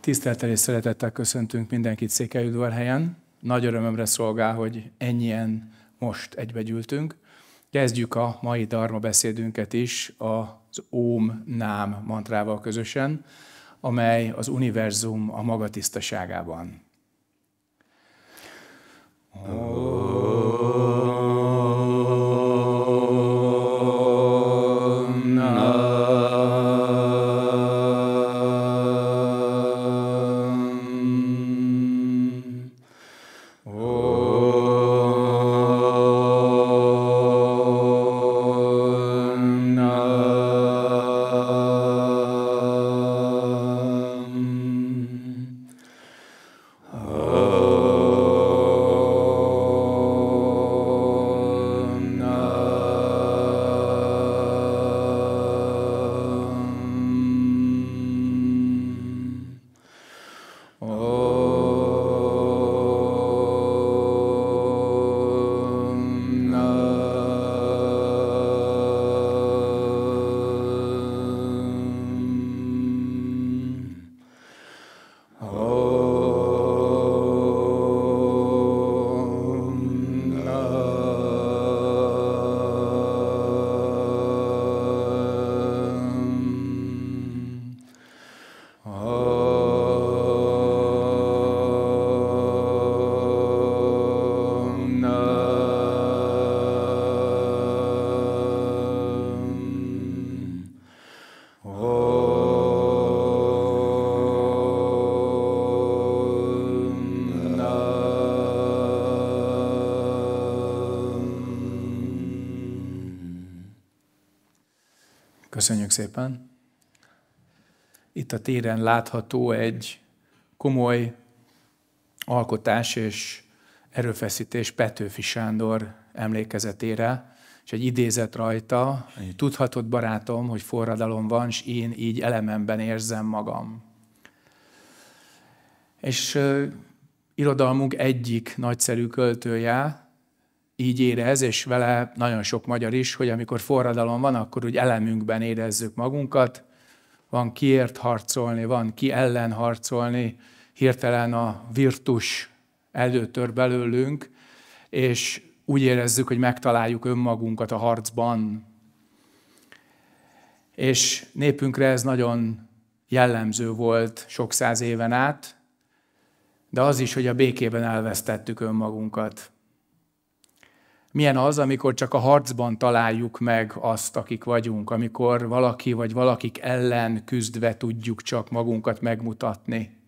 Tisztelettel és szeretettel köszöntünk mindenkit Székelyudvarhelyen. Nagy örömömre szolgál, hogy ennyien most egybegyűltünk. Kezdjük a mai darma beszédünket is az Óm Nám mantrával közösen, amely az univerzum a maga tisztaságában. Oh. szépen. Itt a téren látható egy komoly alkotás és erőfeszítés Petőfi Sándor emlékezetére, és egy idézet rajta, hogy tudhatod barátom, hogy forradalom van, és én így elememben érzem magam. És uh, irodalmunk egyik nagyszerű költője, így érez, és vele nagyon sok magyar is, hogy amikor forradalom van, akkor úgy elemünkben érezzük magunkat, van kiért harcolni, van ki ellen harcolni, hirtelen a virtus előtör belőlünk, és úgy érezzük, hogy megtaláljuk önmagunkat a harcban. És népünkre ez nagyon jellemző volt sok száz éven át, de az is, hogy a békében elvesztettük önmagunkat. Milyen az, amikor csak a harcban találjuk meg azt, akik vagyunk, amikor valaki vagy valakik ellen küzdve tudjuk csak magunkat megmutatni.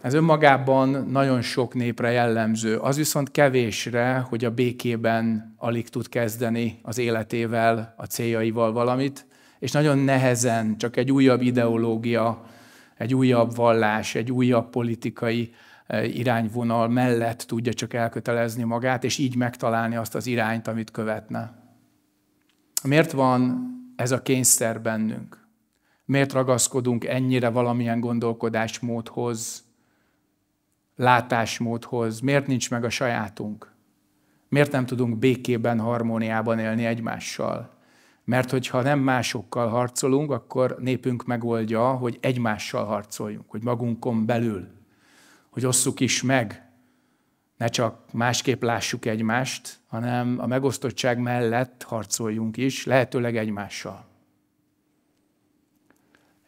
Ez önmagában nagyon sok népre jellemző. Az viszont kevésre, hogy a békében alig tud kezdeni az életével, a céljaival valamit, és nagyon nehezen csak egy újabb ideológia, egy újabb vallás, egy újabb politikai irányvonal mellett tudja csak elkötelezni magát, és így megtalálni azt az irányt, amit követne. Miért van ez a kényszer bennünk? Miért ragaszkodunk ennyire valamilyen gondolkodásmódhoz, látásmódhoz? Miért nincs meg a sajátunk? Miért nem tudunk békében, harmóniában élni egymással? Mert hogyha nem másokkal harcolunk, akkor népünk megoldja, hogy egymással harcoljunk, hogy magunkon belül hogy osszuk is meg. Ne csak másképp lássuk egymást, hanem a megosztottság mellett harcoljunk is, lehetőleg egymással.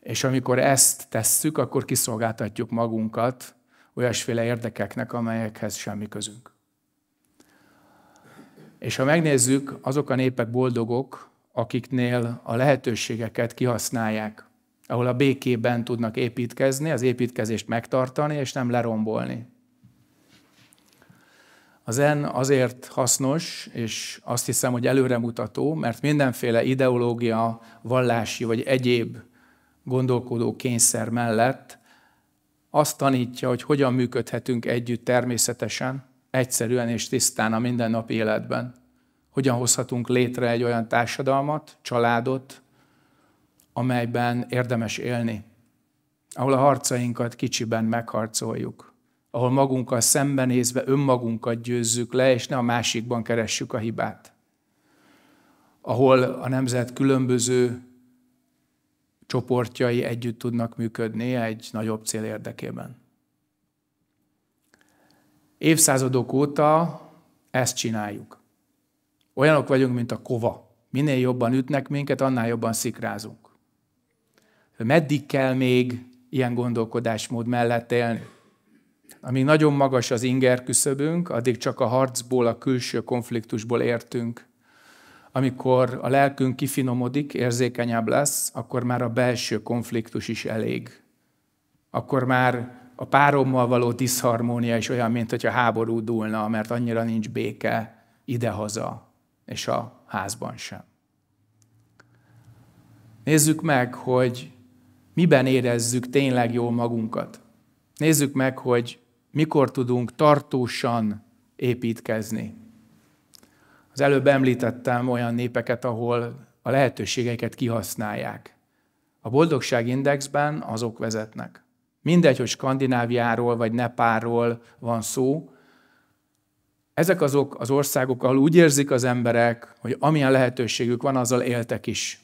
És amikor ezt tesszük, akkor kiszolgáltatjuk magunkat olyasféle érdekeknek, amelyekhez semmi közünk. És ha megnézzük, azok a népek boldogok, akiknél a lehetőségeket kihasználják ahol a békében tudnak építkezni, az építkezést megtartani, és nem lerombolni. Az en azért hasznos, és azt hiszem, hogy előremutató, mert mindenféle ideológia, vallási vagy egyéb gondolkodó kényszer mellett azt tanítja, hogy hogyan működhetünk együtt természetesen, egyszerűen és tisztán a mindennapi életben. Hogyan hozhatunk létre egy olyan társadalmat, családot, amelyben érdemes élni, ahol a harcainkat kicsiben megharcoljuk, ahol magunkkal szembenézve önmagunkat győzzük le, és ne a másikban keressük a hibát, ahol a nemzet különböző csoportjai együtt tudnak működni egy nagyobb cél érdekében. Évszázadok óta ezt csináljuk. Olyanok vagyunk, mint a kova. Minél jobban ütnek minket, annál jobban szikrázunk meddig kell még ilyen gondolkodásmód mellett élni? Amíg nagyon magas az inger küszöbünk, addig csak a harcból, a külső konfliktusból értünk. Amikor a lelkünk kifinomodik, érzékenyebb lesz, akkor már a belső konfliktus is elég. Akkor már a párommal való diszharmónia is olyan, mint hogyha háború dúlna, mert annyira nincs béke idehaza és a házban sem. Nézzük meg, hogy miben érezzük tényleg jól magunkat. Nézzük meg, hogy mikor tudunk tartósan építkezni. Az előbb említettem olyan népeket, ahol a lehetőségeket kihasználják. A boldogság indexben azok vezetnek. Mindegy, hogy Skandináviáról vagy Nepáról van szó, ezek azok az országok, ahol úgy érzik az emberek, hogy amilyen lehetőségük van, azzal éltek is.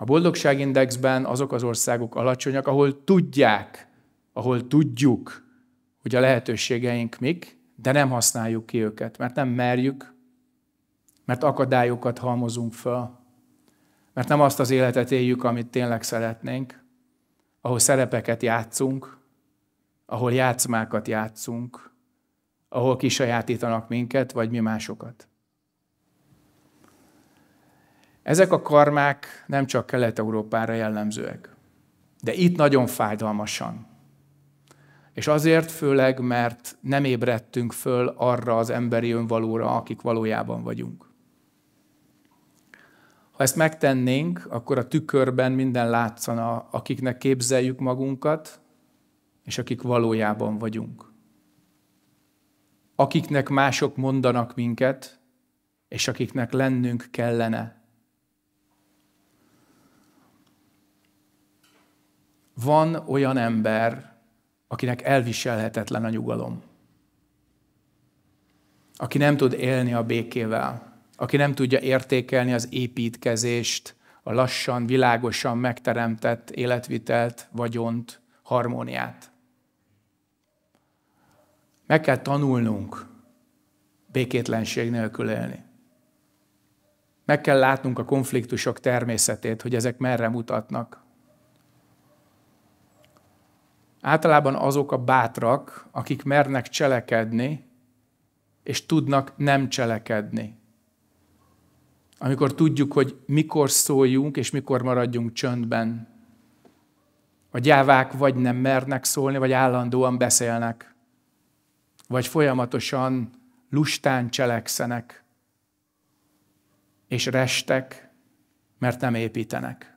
A boldogságindexben azok az országok alacsonyak, ahol tudják, ahol tudjuk, hogy a lehetőségeink mik, de nem használjuk ki őket, mert nem merjük, mert akadályokat halmozunk föl, mert nem azt az életet éljük, amit tényleg szeretnénk, ahol szerepeket játszunk, ahol játszmákat játszunk, ahol kisajátítanak minket, vagy mi másokat. Ezek a karmák nem csak Kelet-Európára jellemzőek, de itt nagyon fájdalmasan. És azért főleg, mert nem ébredtünk föl arra az emberi önvalóra, akik valójában vagyunk. Ha ezt megtennénk, akkor a tükörben minden látszana, akiknek képzeljük magunkat, és akik valójában vagyunk. Akiknek mások mondanak minket, és akiknek lennünk kellene, van olyan ember, akinek elviselhetetlen a nyugalom. Aki nem tud élni a békével, aki nem tudja értékelni az építkezést, a lassan, világosan megteremtett életvitelt, vagyont, harmóniát. Meg kell tanulnunk békétlenség nélkül élni. Meg kell látnunk a konfliktusok természetét, hogy ezek merre mutatnak. Általában azok a bátrak, akik mernek cselekedni, és tudnak nem cselekedni. Amikor tudjuk, hogy mikor szóljunk, és mikor maradjunk csöndben. A gyávák vagy nem mernek szólni, vagy állandóan beszélnek. Vagy folyamatosan lustán cselekszenek. És restek, mert nem építenek.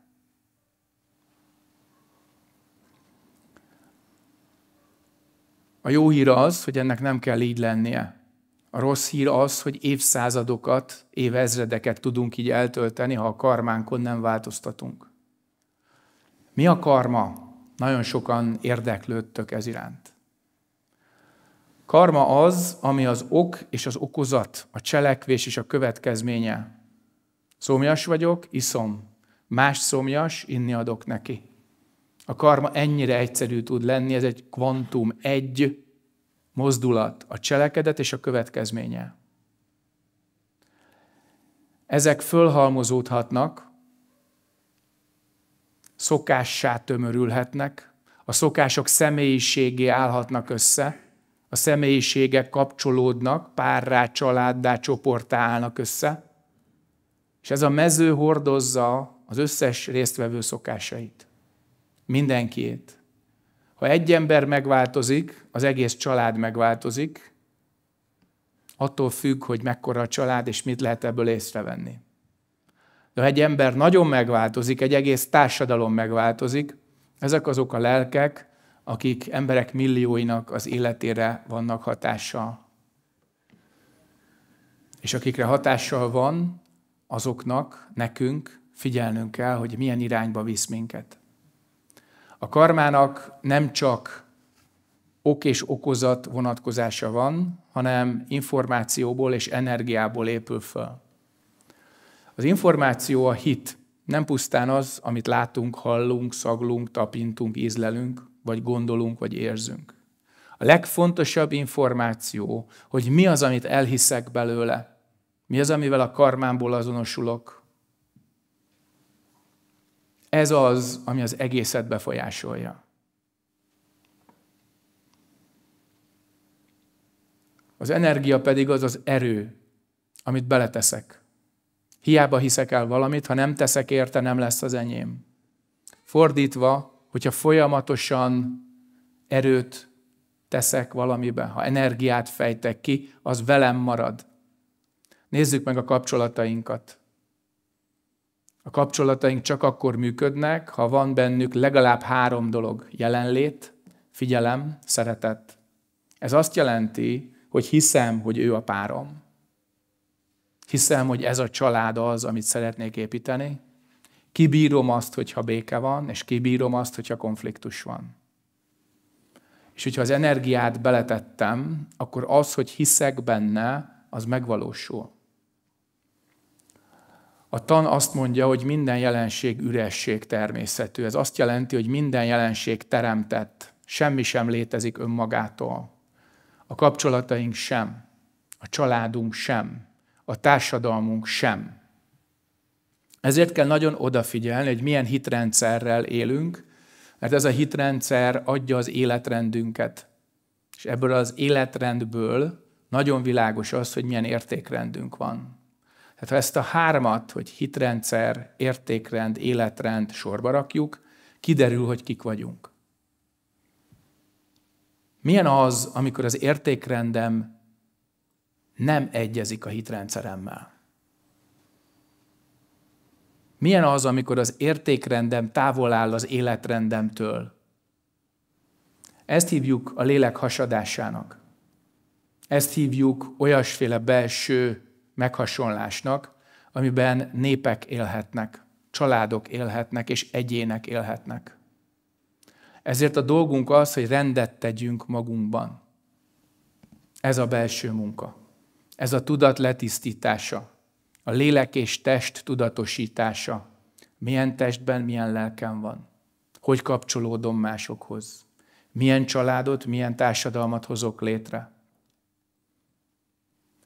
A jó hír az, hogy ennek nem kell így lennie. A rossz hír az, hogy évszázadokat, évezredeket tudunk így eltölteni, ha a karmánkon nem változtatunk. Mi a karma? Nagyon sokan érdeklődtök ez iránt. Karma az, ami az ok és az okozat, a cselekvés és a következménye. Szomjas vagyok, iszom. Más szomjas, inni adok neki. A karma ennyire egyszerű tud lenni, ez egy kvantum, egy mozdulat, a cselekedet és a következménye. Ezek fölhalmozódhatnak, szokássá tömörülhetnek, a szokások személyiségé állhatnak össze, a személyiségek kapcsolódnak, párrá, családdá, csoportá állnak össze, és ez a mező hordozza az összes résztvevő szokásait. Mindenkiét. Ha egy ember megváltozik, az egész család megváltozik, attól függ, hogy mekkora a család, és mit lehet ebből észrevenni. De ha egy ember nagyon megváltozik, egy egész társadalom megváltozik, ezek azok a lelkek, akik emberek millióinak az életére vannak hatással. És akikre hatással van, azoknak, nekünk figyelnünk kell, hogy milyen irányba visz minket. A karmának nem csak ok és okozat vonatkozása van, hanem információból és energiából épül fel. Az információ a hit, nem pusztán az, amit látunk, hallunk, szaglunk, tapintunk, ízlelünk, vagy gondolunk, vagy érzünk. A legfontosabb információ, hogy mi az, amit elhiszek belőle, mi az, amivel a karmámból azonosulok, ez az, ami az egészet befolyásolja. Az energia pedig az az erő, amit beleteszek. Hiába hiszek el valamit, ha nem teszek érte, nem lesz az enyém. Fordítva, hogyha folyamatosan erőt teszek valamibe, ha energiát fejtek ki, az velem marad. Nézzük meg a kapcsolatainkat. A kapcsolataink csak akkor működnek, ha van bennük legalább három dolog. Jelenlét, figyelem, szeretet. Ez azt jelenti, hogy hiszem, hogy ő a párom. Hiszem, hogy ez a család az, amit szeretnék építeni. Kibírom azt, hogyha béke van, és kibírom azt, hogyha konfliktus van. És hogyha az energiát beletettem, akkor az, hogy hiszek benne, az megvalósul. A tan azt mondja, hogy minden jelenség üresség természetű. Ez azt jelenti, hogy minden jelenség teremtett, semmi sem létezik önmagától. A kapcsolataink sem, a családunk sem, a társadalmunk sem. Ezért kell nagyon odafigyelni, hogy milyen hitrendszerrel élünk, mert ez a hitrendszer adja az életrendünket. És ebből az életrendből nagyon világos az, hogy milyen értékrendünk van. Tehát ha ezt a hármat, hogy hitrendszer, értékrend, életrend sorba rakjuk, kiderül, hogy kik vagyunk. Milyen az, amikor az értékrendem nem egyezik a hitrendszeremmel? Milyen az, amikor az értékrendem távol áll az életrendemtől? Ezt hívjuk a lélek hasadásának. Ezt hívjuk olyasféle belső meghasonlásnak, amiben népek élhetnek, családok élhetnek és egyének élhetnek. Ezért a dolgunk az, hogy rendet tegyünk magunkban. Ez a belső munka. Ez a tudat letisztítása. A lélek és test tudatosítása. Milyen testben, milyen lelkem van. Hogy kapcsolódom másokhoz. Milyen családot, milyen társadalmat hozok létre.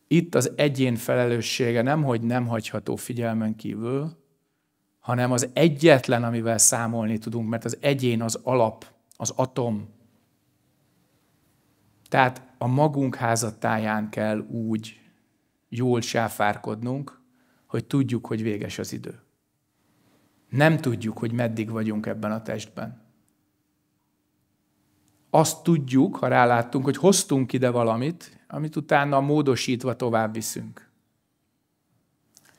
Itt az egyén felelőssége nem, hogy nem hagyható figyelmen kívül, hanem az egyetlen, amivel számolni tudunk, mert az egyén az alap, az atom. Tehát a magunk házatáján kell úgy jól sáfárkodnunk, hogy tudjuk, hogy véges az idő. Nem tudjuk, hogy meddig vagyunk ebben a testben. Azt tudjuk, ha rálátunk, hogy hoztunk ide valamit, amit utána módosítva tovább viszünk.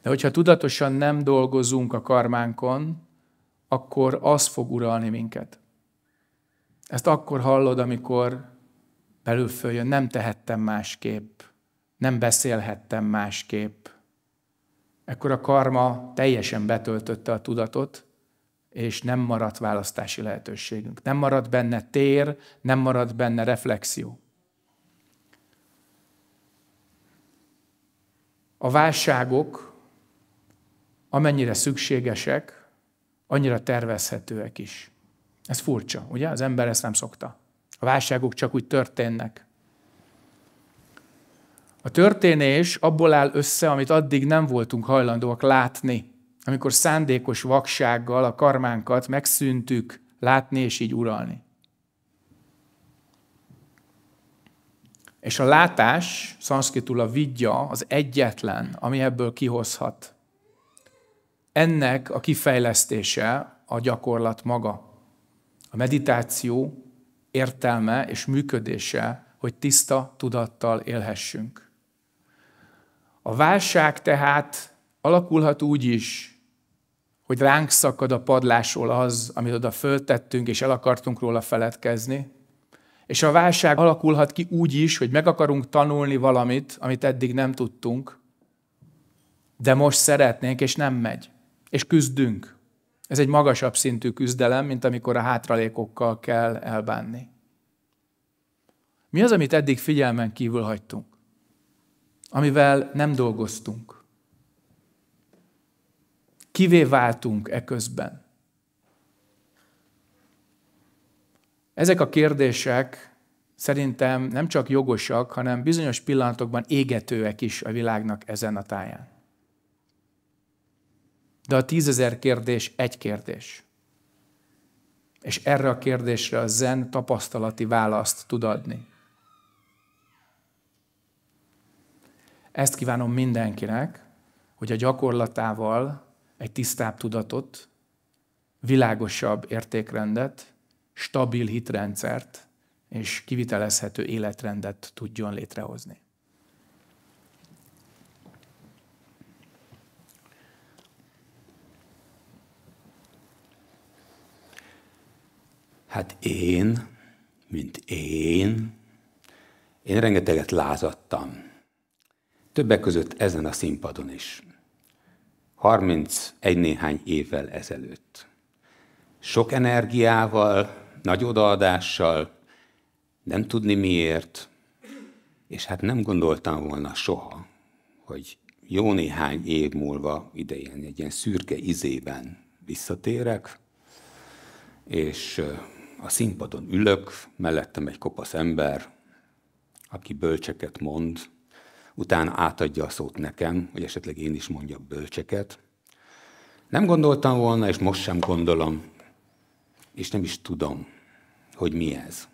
De hogyha tudatosan nem dolgozunk a karmánkon, akkor az fog uralni minket. Ezt akkor hallod, amikor belül följön, nem tehettem másképp, nem beszélhettem másképp. Ekkor a karma teljesen betöltötte a tudatot, és nem maradt választási lehetőségünk. Nem maradt benne tér, nem maradt benne reflexió. a válságok, amennyire szükségesek, annyira tervezhetőek is. Ez furcsa, ugye? Az ember ezt nem szokta. A válságok csak úgy történnek. A történés abból áll össze, amit addig nem voltunk hajlandóak látni, amikor szándékos vaksággal a karmánkat megszűntük látni és így uralni. És a látás, szanszkritul a vidja, az egyetlen, ami ebből kihozhat. Ennek a kifejlesztése a gyakorlat maga. A meditáció értelme és működése, hogy tiszta tudattal élhessünk. A válság tehát alakulhat úgy is, hogy ránk szakad a padlásról az, amit oda föltettünk, és el akartunk róla feledkezni, és a válság alakulhat ki úgy is, hogy meg akarunk tanulni valamit, amit eddig nem tudtunk, de most szeretnénk, és nem megy. És küzdünk. Ez egy magasabb szintű küzdelem, mint amikor a hátralékokkal kell elbánni. Mi az, amit eddig figyelmen kívül hagytunk? Amivel nem dolgoztunk? Kivé váltunk e közben? Ezek a kérdések szerintem nem csak jogosak, hanem bizonyos pillanatokban égetőek is a világnak ezen a táján. De a tízezer kérdés egy kérdés. És erre a kérdésre a zen tapasztalati választ tud adni. Ezt kívánom mindenkinek, hogy a gyakorlatával egy tisztább tudatot, világosabb értékrendet, stabil hitrendszert és kivitelezhető életrendet tudjon létrehozni. Hát én, mint én, én rengeteget lázadtam. Többek között ezen a színpadon is. 31 néhány évvel ezelőtt. Sok energiával, nagy odaadással, nem tudni miért, és hát nem gondoltam volna soha, hogy jó néhány év múlva idején egy ilyen szürke izében visszatérek, és a színpadon ülök, mellettem egy kopasz ember, aki bölcseket mond, utána átadja a szót nekem, hogy esetleg én is mondjak bölcseket. Nem gondoltam volna, és most sem gondolom, és nem is tudom, hogy mi ez.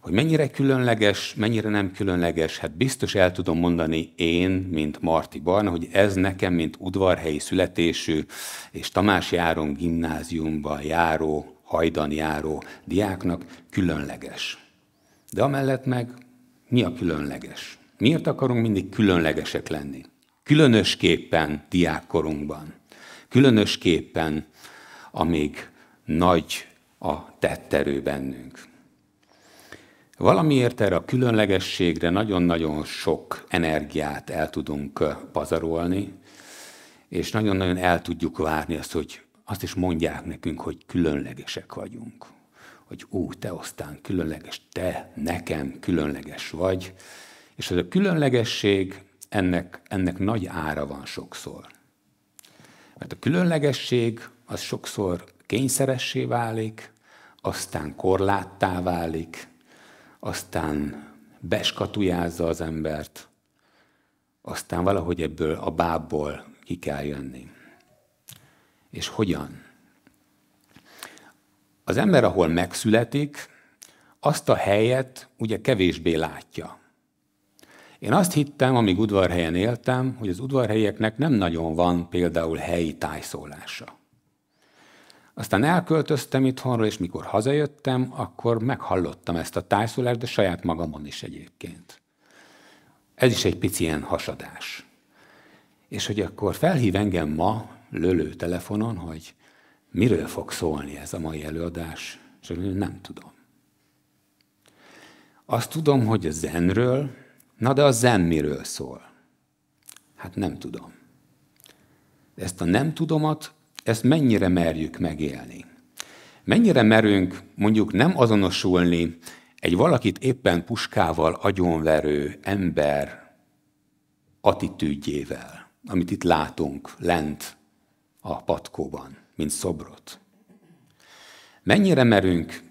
Hogy mennyire különleges, mennyire nem különleges, hát biztos el tudom mondani én, mint Marti Barna, hogy ez nekem, mint udvarhelyi születésű és Tamás Járon gimnáziumban járó, hajdan járó diáknak különleges. De amellett meg mi a különleges? Miért akarunk mindig különlegesek lenni? Különösképpen diákkorunkban, különösképpen, amíg nagy a tetterő bennünk. Valamiért erre a különlegességre nagyon-nagyon sok energiát el tudunk pazarolni, és nagyon-nagyon el tudjuk várni azt, hogy azt is mondják nekünk, hogy különlegesek vagyunk. Hogy ú, te aztán különleges, te nekem különleges vagy. És ez a különlegesség, ennek, ennek nagy ára van sokszor. Mert a különlegesség az sokszor kényszeressé válik, aztán korláttá válik, aztán beskatujázza az embert, aztán valahogy ebből a bábból ki kell jönni. És hogyan? Az ember, ahol megszületik, azt a helyet ugye kevésbé látja. Én azt hittem, amíg udvarhelyen éltem, hogy az udvarhelyeknek nem nagyon van például helyi tájszólása. Aztán elköltöztem itthonról, és mikor hazajöttem, akkor meghallottam ezt a tájszólást, de saját magamon is egyébként. Ez is egy pici ilyen hasadás. És hogy akkor felhív engem ma lölő telefonon, hogy miről fog szólni ez a mai előadás, és nem tudom. Azt tudom, hogy a zenről, na de a zen miről szól? Hát nem tudom. Ezt a nem tudomat ezt mennyire merjük megélni. Mennyire merünk mondjuk nem azonosulni egy valakit éppen puskával agyonverő ember attitűdjével, amit itt látunk lent a patkóban, mint szobrot. Mennyire merünk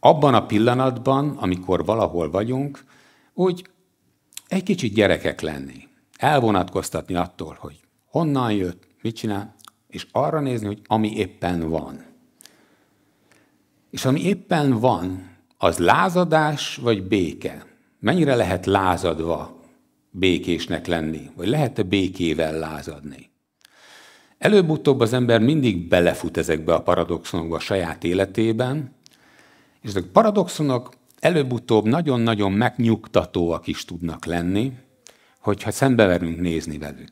abban a pillanatban, amikor valahol vagyunk, úgy egy kicsit gyerekek lenni, elvonatkoztatni attól, hogy honnan jött, mit csinál, és arra nézni, hogy ami éppen van. És ami éppen van, az lázadás vagy béke? Mennyire lehet lázadva békésnek lenni? Vagy lehet-e békével lázadni? Előbb-utóbb az ember mindig belefut ezekbe a paradoxonokba a saját életében, és ezek a paradoxonok előbb-utóbb nagyon-nagyon megnyugtatóak is tudnak lenni, hogyha szembeverünk nézni velük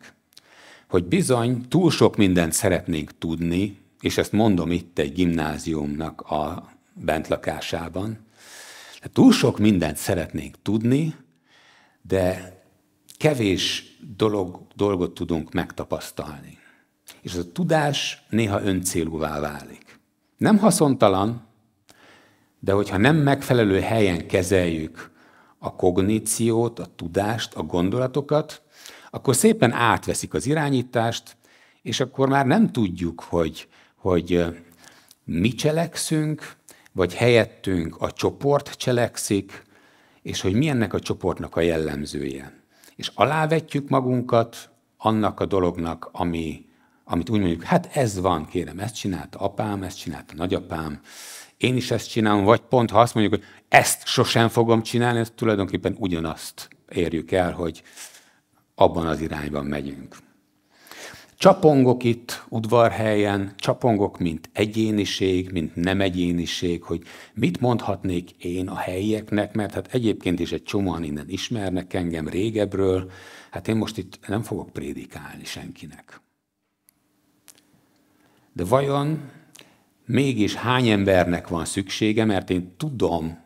hogy bizony túl sok mindent szeretnénk tudni, és ezt mondom itt egy gimnáziumnak a bentlakásában, de túl sok mindent szeretnénk tudni, de kevés dolog, dolgot tudunk megtapasztalni. És ez a tudás néha öncélúvá válik. Nem haszontalan, de hogyha nem megfelelő helyen kezeljük a kogníciót, a tudást, a gondolatokat, akkor szépen átveszik az irányítást, és akkor már nem tudjuk, hogy, hogy mi cselekszünk, vagy helyettünk a csoport cselekszik, és hogy mi ennek a csoportnak a jellemzője. És alávetjük magunkat annak a dolognak, ami, amit úgy mondjuk, hát ez van, kérem, ezt csinálta apám, ezt csinálta nagyapám, én is ezt csinálom, vagy pont ha azt mondjuk, hogy ezt sosem fogom csinálni, ezt tulajdonképpen ugyanazt érjük el, hogy abban az irányban megyünk. Csapongok itt udvarhelyen, csapongok, mint egyéniség, mint nem egyéniség, hogy mit mondhatnék én a helyieknek, mert hát egyébként is egy csomóan innen ismernek engem régebről, hát én most itt nem fogok prédikálni senkinek. De vajon mégis hány embernek van szüksége, mert én tudom,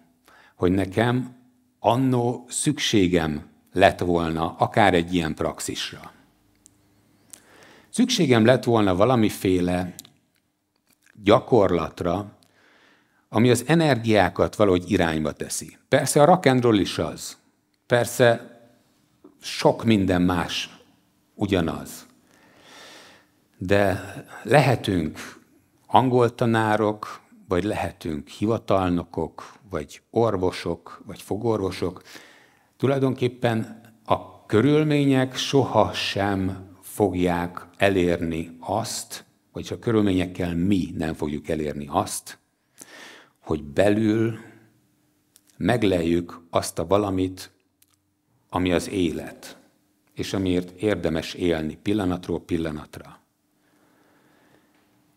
hogy nekem annó szükségem lett volna akár egy ilyen praxisra. Szükségem lett volna valamiféle gyakorlatra, ami az energiákat valahogy irányba teszi. Persze a rock'n'roll is az. Persze sok minden más ugyanaz. De lehetünk angoltanárok, vagy lehetünk hivatalnokok, vagy orvosok, vagy fogorvosok, tulajdonképpen a körülmények sohasem fogják elérni azt, vagyis a körülményekkel mi nem fogjuk elérni azt, hogy belül megleljük azt a valamit, ami az élet, és amiért érdemes élni pillanatról pillanatra.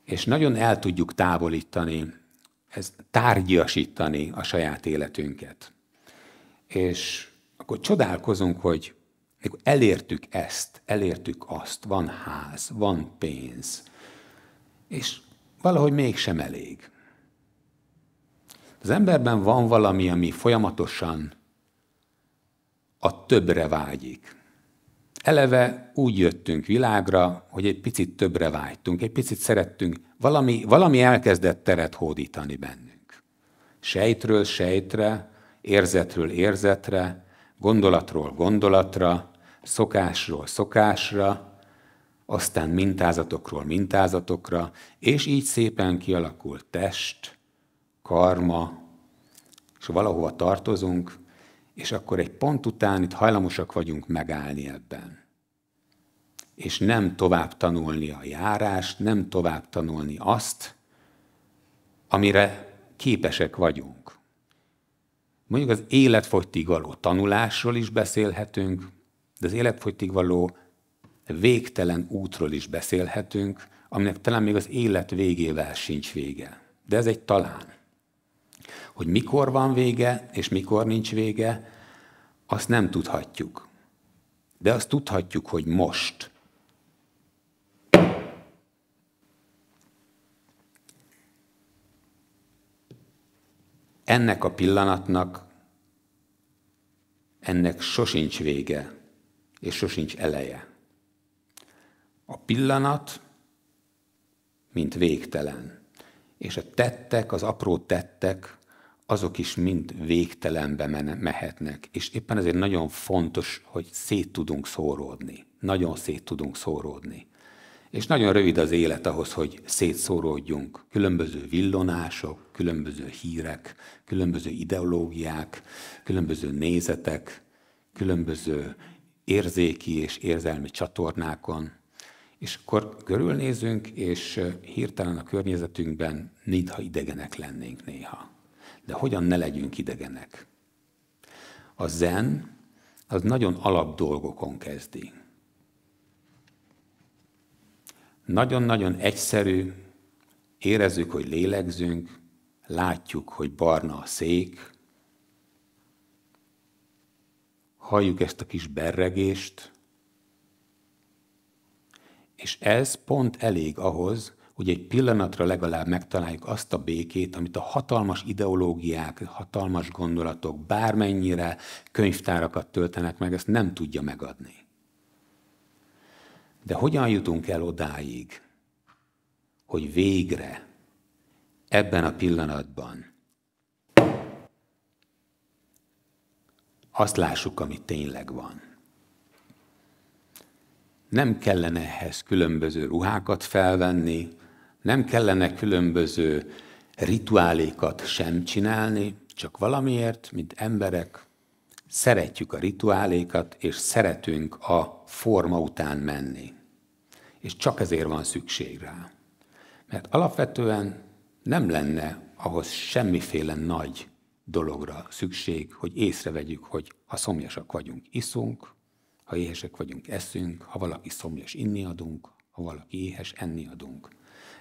És nagyon el tudjuk távolítani, ez tárgyasítani a saját életünket. És akkor csodálkozunk, hogy elértük ezt, elértük azt, van ház, van pénz, és valahogy mégsem elég. Az emberben van valami, ami folyamatosan a többre vágyik. Eleve úgy jöttünk világra, hogy egy picit többre vágytunk, egy picit szerettünk, valami, valami elkezdett teret hódítani bennünk. Sejtről sejtre, érzetről érzetre, gondolatról gondolatra, szokásról szokásra, aztán mintázatokról mintázatokra, és így szépen kialakult test, karma, és valahova tartozunk, és akkor egy pont után itt hajlamosak vagyunk megállni ebben. És nem tovább tanulni a járást, nem tovább tanulni azt, amire képesek vagyunk. Mondjuk az életfogytig való tanulásról is beszélhetünk, de az életfogytig való végtelen útról is beszélhetünk, aminek talán még az élet végével sincs vége. De ez egy talán. Hogy mikor van vége, és mikor nincs vége, azt nem tudhatjuk. De azt tudhatjuk, hogy most, Ennek a pillanatnak, ennek sosincs vége, és sosincs eleje. A pillanat, mint végtelen. És a tettek, az apró tettek, azok is mind végtelenbe mehetnek. És éppen ezért nagyon fontos, hogy szét tudunk szóródni. Nagyon szét tudunk szóródni. És nagyon rövid az élet ahhoz, hogy szétszóródjunk. Különböző villonások, különböző hírek, különböző ideológiák, különböző nézetek, különböző érzéki és érzelmi csatornákon. És akkor körülnézünk, és hirtelen a környezetünkben, mintha idegenek lennénk néha. De hogyan ne legyünk idegenek? A zen az nagyon alap dolgokon kezdi. Nagyon-nagyon egyszerű, érezzük, hogy lélegzünk, látjuk, hogy barna a szék, halljuk ezt a kis berregést, és ez pont elég ahhoz, hogy egy pillanatra legalább megtaláljuk azt a békét, amit a hatalmas ideológiák, hatalmas gondolatok bármennyire könyvtárakat töltenek meg, ezt nem tudja megadni. De hogyan jutunk el odáig, hogy végre, ebben a pillanatban azt lássuk, ami tényleg van. Nem kellene ehhez különböző ruhákat felvenni, nem kellene különböző rituálékat sem csinálni, csak valamiért, mint emberek, szeretjük a rituálékat, és szeretünk a forma után menni és csak ezért van szükség rá. Mert alapvetően nem lenne ahhoz semmiféle nagy dologra szükség, hogy észrevegyük, hogy ha szomjasak vagyunk, iszunk, ha éhesek vagyunk, eszünk, ha valaki szomjas, inni adunk, ha valaki éhes, enni adunk.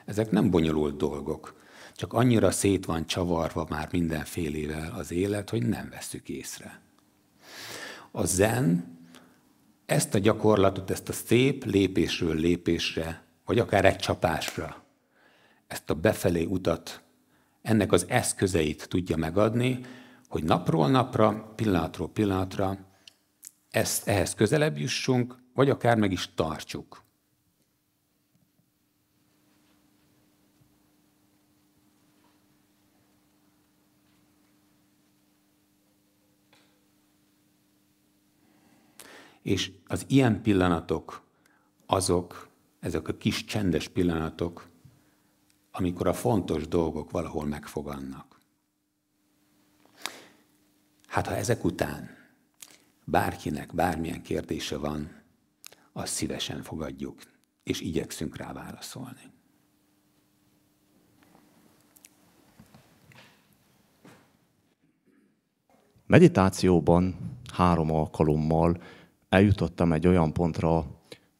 Ezek nem bonyolult dolgok, csak annyira szét van csavarva már mindenfélével az élet, hogy nem veszük észre. A zen ezt a gyakorlatot, ezt a szép lépésről lépésre, vagy akár egy csapásra, ezt a befelé utat, ennek az eszközeit tudja megadni, hogy napról napra, pillanatról pillanatra ezt ehhez közelebb jussunk, vagy akár meg is tartsuk. És az ilyen pillanatok, azok, ezek a kis csendes pillanatok, amikor a fontos dolgok valahol megfogannak. Hát ha ezek után bárkinek bármilyen kérdése van, azt szívesen fogadjuk, és igyekszünk rá válaszolni. Meditációban három alkalommal eljutottam egy olyan pontra,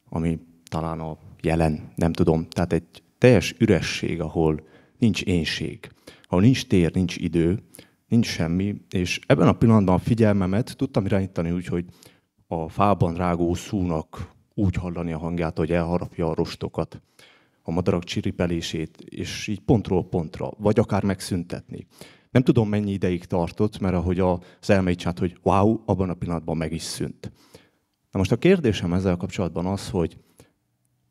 ami talán a jelen, nem tudom. Tehát egy teljes üresség, ahol nincs énség, ahol nincs tér, nincs idő, nincs semmi, és ebben a pillanatban a figyelmemet tudtam irányítani úgy, hogy a fában rágó szúnak úgy hallani a hangját, hogy elharapja a rostokat, a madarak csiripelését, és így pontról pontra, vagy akár megszüntetni. Nem tudom, mennyi ideig tartott, mert ahogy az elme hogy wow, abban a pillanatban meg is szűnt. Na most a kérdésem ezzel kapcsolatban az, hogy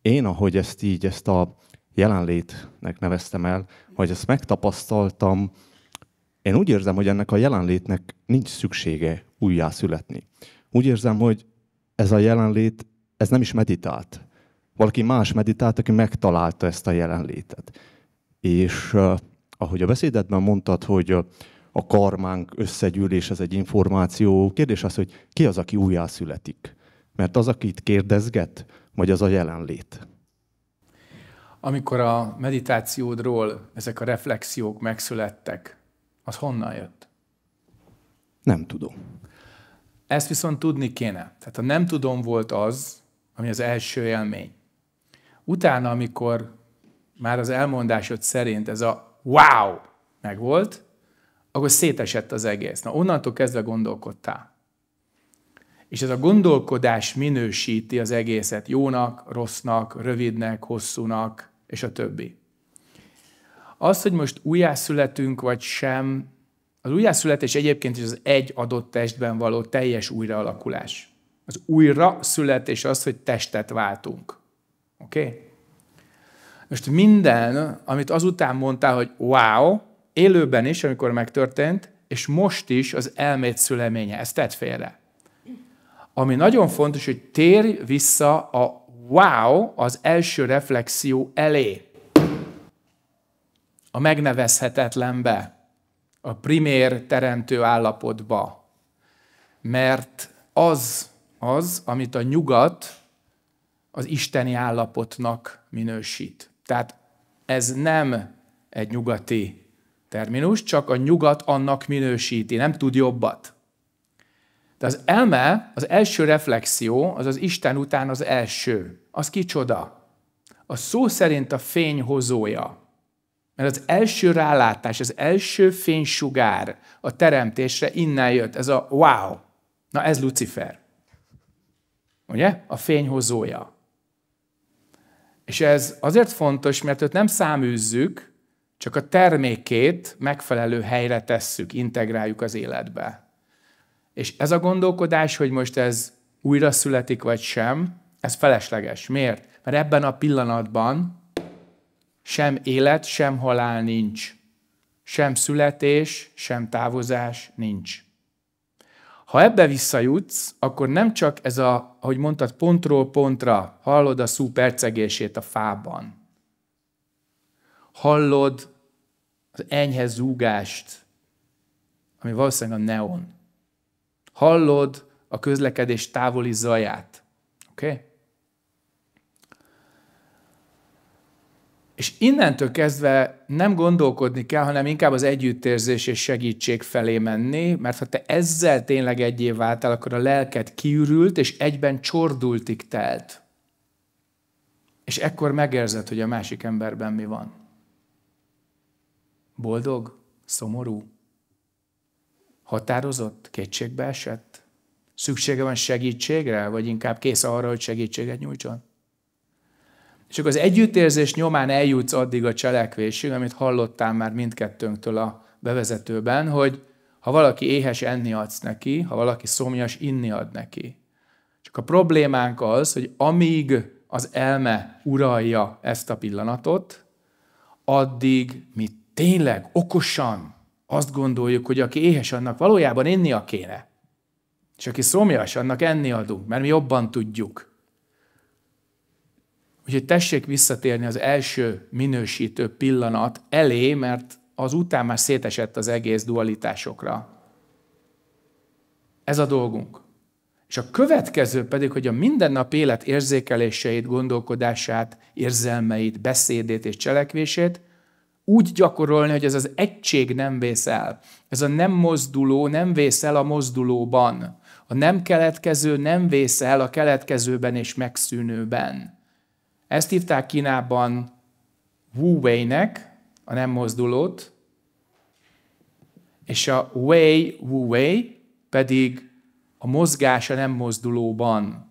én, ahogy ezt így, ezt a jelenlétnek neveztem el, hogy ezt megtapasztaltam, én úgy érzem, hogy ennek a jelenlétnek nincs szüksége újjászületni. Úgy érzem, hogy ez a jelenlét, ez nem is meditált. Valaki más meditált, aki megtalálta ezt a jelenlétet. És ahogy a beszédedben mondtad, hogy a karmánk összegyűlés, ez egy információ. Kérdés az, hogy ki az, aki újjászületik? Mert az, akit kérdezget, vagy az a jelenlét. Amikor a meditációdról ezek a reflexiók megszülettek, az honnan jött? Nem tudom. Ezt viszont tudni kéne. Tehát a nem tudom volt az, ami az első élmény. Utána, amikor már az elmondásod szerint ez a wow megvolt, akkor szétesett az egész. Na, onnantól kezdve gondolkodtál. És ez a gondolkodás minősíti az egészet jónak, rossznak, rövidnek, hosszúnak, és a többi. Az, hogy most újjászületünk vagy sem, az újjászületés egyébként is az egy adott testben való teljes újraalakulás. Az újra születés az, hogy testet váltunk. Oké? Okay? Most minden, amit azután mondtál, hogy wow, élőben is, amikor megtörtént, és most is az elmét szüleménye, ezt tett félre ami nagyon fontos, hogy térj vissza a wow, az első reflexió elé. A megnevezhetetlenbe, a primér teremtő állapotba. Mert az az, amit a nyugat az isteni állapotnak minősít. Tehát ez nem egy nyugati terminus, csak a nyugat annak minősíti, nem tud jobbat. De az elme, az első reflexió, az az Isten után az első. Az kicsoda? A szó szerint a fény hozója. Mert az első rálátás, az első fénysugár a teremtésre innen jött. Ez a wow. Na ez Lucifer. Ugye? A fény hozója. És ez azért fontos, mert őt nem száműzzük, csak a termékét megfelelő helyre tesszük, integráljuk az életbe. És ez a gondolkodás, hogy most ez újra születik vagy sem, ez felesleges. Miért? Mert ebben a pillanatban sem élet, sem halál nincs. Sem születés, sem távozás nincs. Ha ebbe visszajutsz, akkor nem csak ez a, ahogy mondtad, pontról pontra hallod a szú percegését a fában. Hallod az enyhe zúgást, ami valószínűleg a neon hallod a közlekedés távoli zaját. Oké? Okay? És innentől kezdve nem gondolkodni kell, hanem inkább az együttérzés és segítség felé menni, mert ha te ezzel tényleg egyé váltál, akkor a lelked kiürült, és egyben csordultig telt. És ekkor megérzed, hogy a másik emberben mi van. Boldog? Szomorú? Határozott? Kétségbe esett? Szüksége van segítségre, vagy inkább kész arra, hogy segítséget nyújtson? És akkor az együttérzés nyomán eljutsz addig a cselekvésig, amit hallottál már mindkettőnktől a bevezetőben, hogy ha valaki éhes, enni adsz neki, ha valaki szomjas, inni ad neki. Csak a problémánk az, hogy amíg az elme uralja ezt a pillanatot, addig mi tényleg okosan, azt gondoljuk, hogy aki éhes, annak valójában a kéne. És aki szomjas, annak enni adunk, mert mi jobban tudjuk. Úgyhogy tessék visszatérni az első minősítő pillanat elé, mert az után már szétesett az egész dualitásokra. Ez a dolgunk. És a következő pedig, hogy a mindennap élet érzékeléseit, gondolkodását, érzelmeit, beszédét és cselekvését úgy gyakorolni, hogy ez az egység nem vész el. Ez a nem mozduló nem vész el a mozdulóban. A nem keletkező nem vész el a keletkezőben és megszűnőben. Ezt hívták Kínában Wu Wei-nek, a nem mozdulót, és a Wei Wu Wei pedig a mozgás a nem mozdulóban.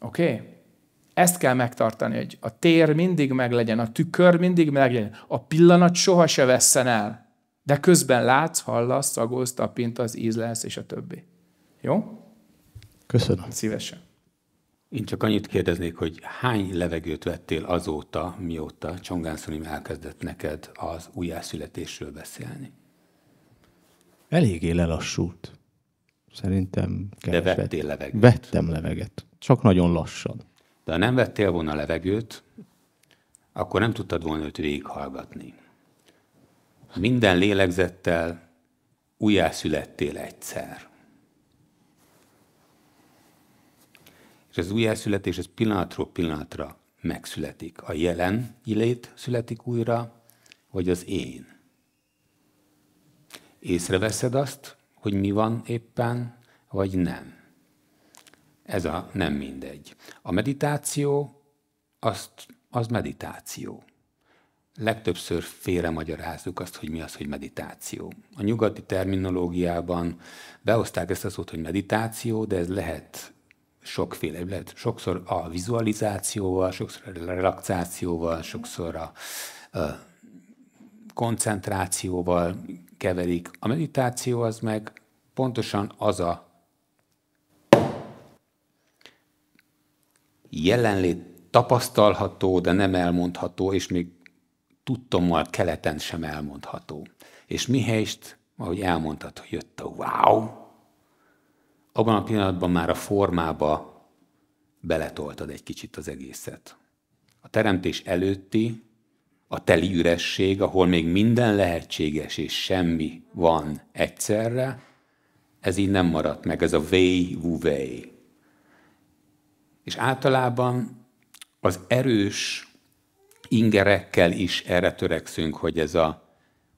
Oké? Okay? Ezt kell megtartani, hogy a tér mindig meglegyen, a tükör mindig meglegyen, a pillanat soha se vesszen el. De közben látsz, hallasz, szagolsz, az ízlelsz, és a többi. Jó? Köszönöm. Szívesen. Én csak annyit kérdeznék, hogy hány levegőt vettél azóta, mióta csongán Szulim elkezdett neked az újjászületésről beszélni? Eléggé lelassult. Szerintem keveset. De vettél levegőt. Vettem leveget. Csak nagyon lassan. De ha nem vettél volna levegőt, akkor nem tudtad volna őt végighallgatni. Minden lélegzettel újjászülettél egyszer. És az újjászületés, ez pillanatról pillanatra megszületik. A jelen illét születik újra, vagy az én. Észreveszed azt, hogy mi van éppen, vagy nem. Ez a nem mindegy. A meditáció, azt, az meditáció. Legtöbbször félre magyarázzuk azt, hogy mi az, hogy meditáció. A nyugati terminológiában beoszták ezt a szót, hogy meditáció, de ez lehet sokféle, lehet sokszor a vizualizációval, sokszor a relaxációval, sokszor a, a koncentrációval keverik. A meditáció az meg pontosan az a jelenlét tapasztalható, de nem elmondható, és még tudtommal keleten sem elmondható. És mihelyst, ahogy elmondható, jött a wow, abban a pillanatban már a formába beletoltad egy kicsit az egészet. A teremtés előtti, a teli üresség, ahol még minden lehetséges és semmi van egyszerre, ez így nem maradt meg, ez a vei vuvei. És általában az erős ingerekkel is erre törekszünk, hogy ez a,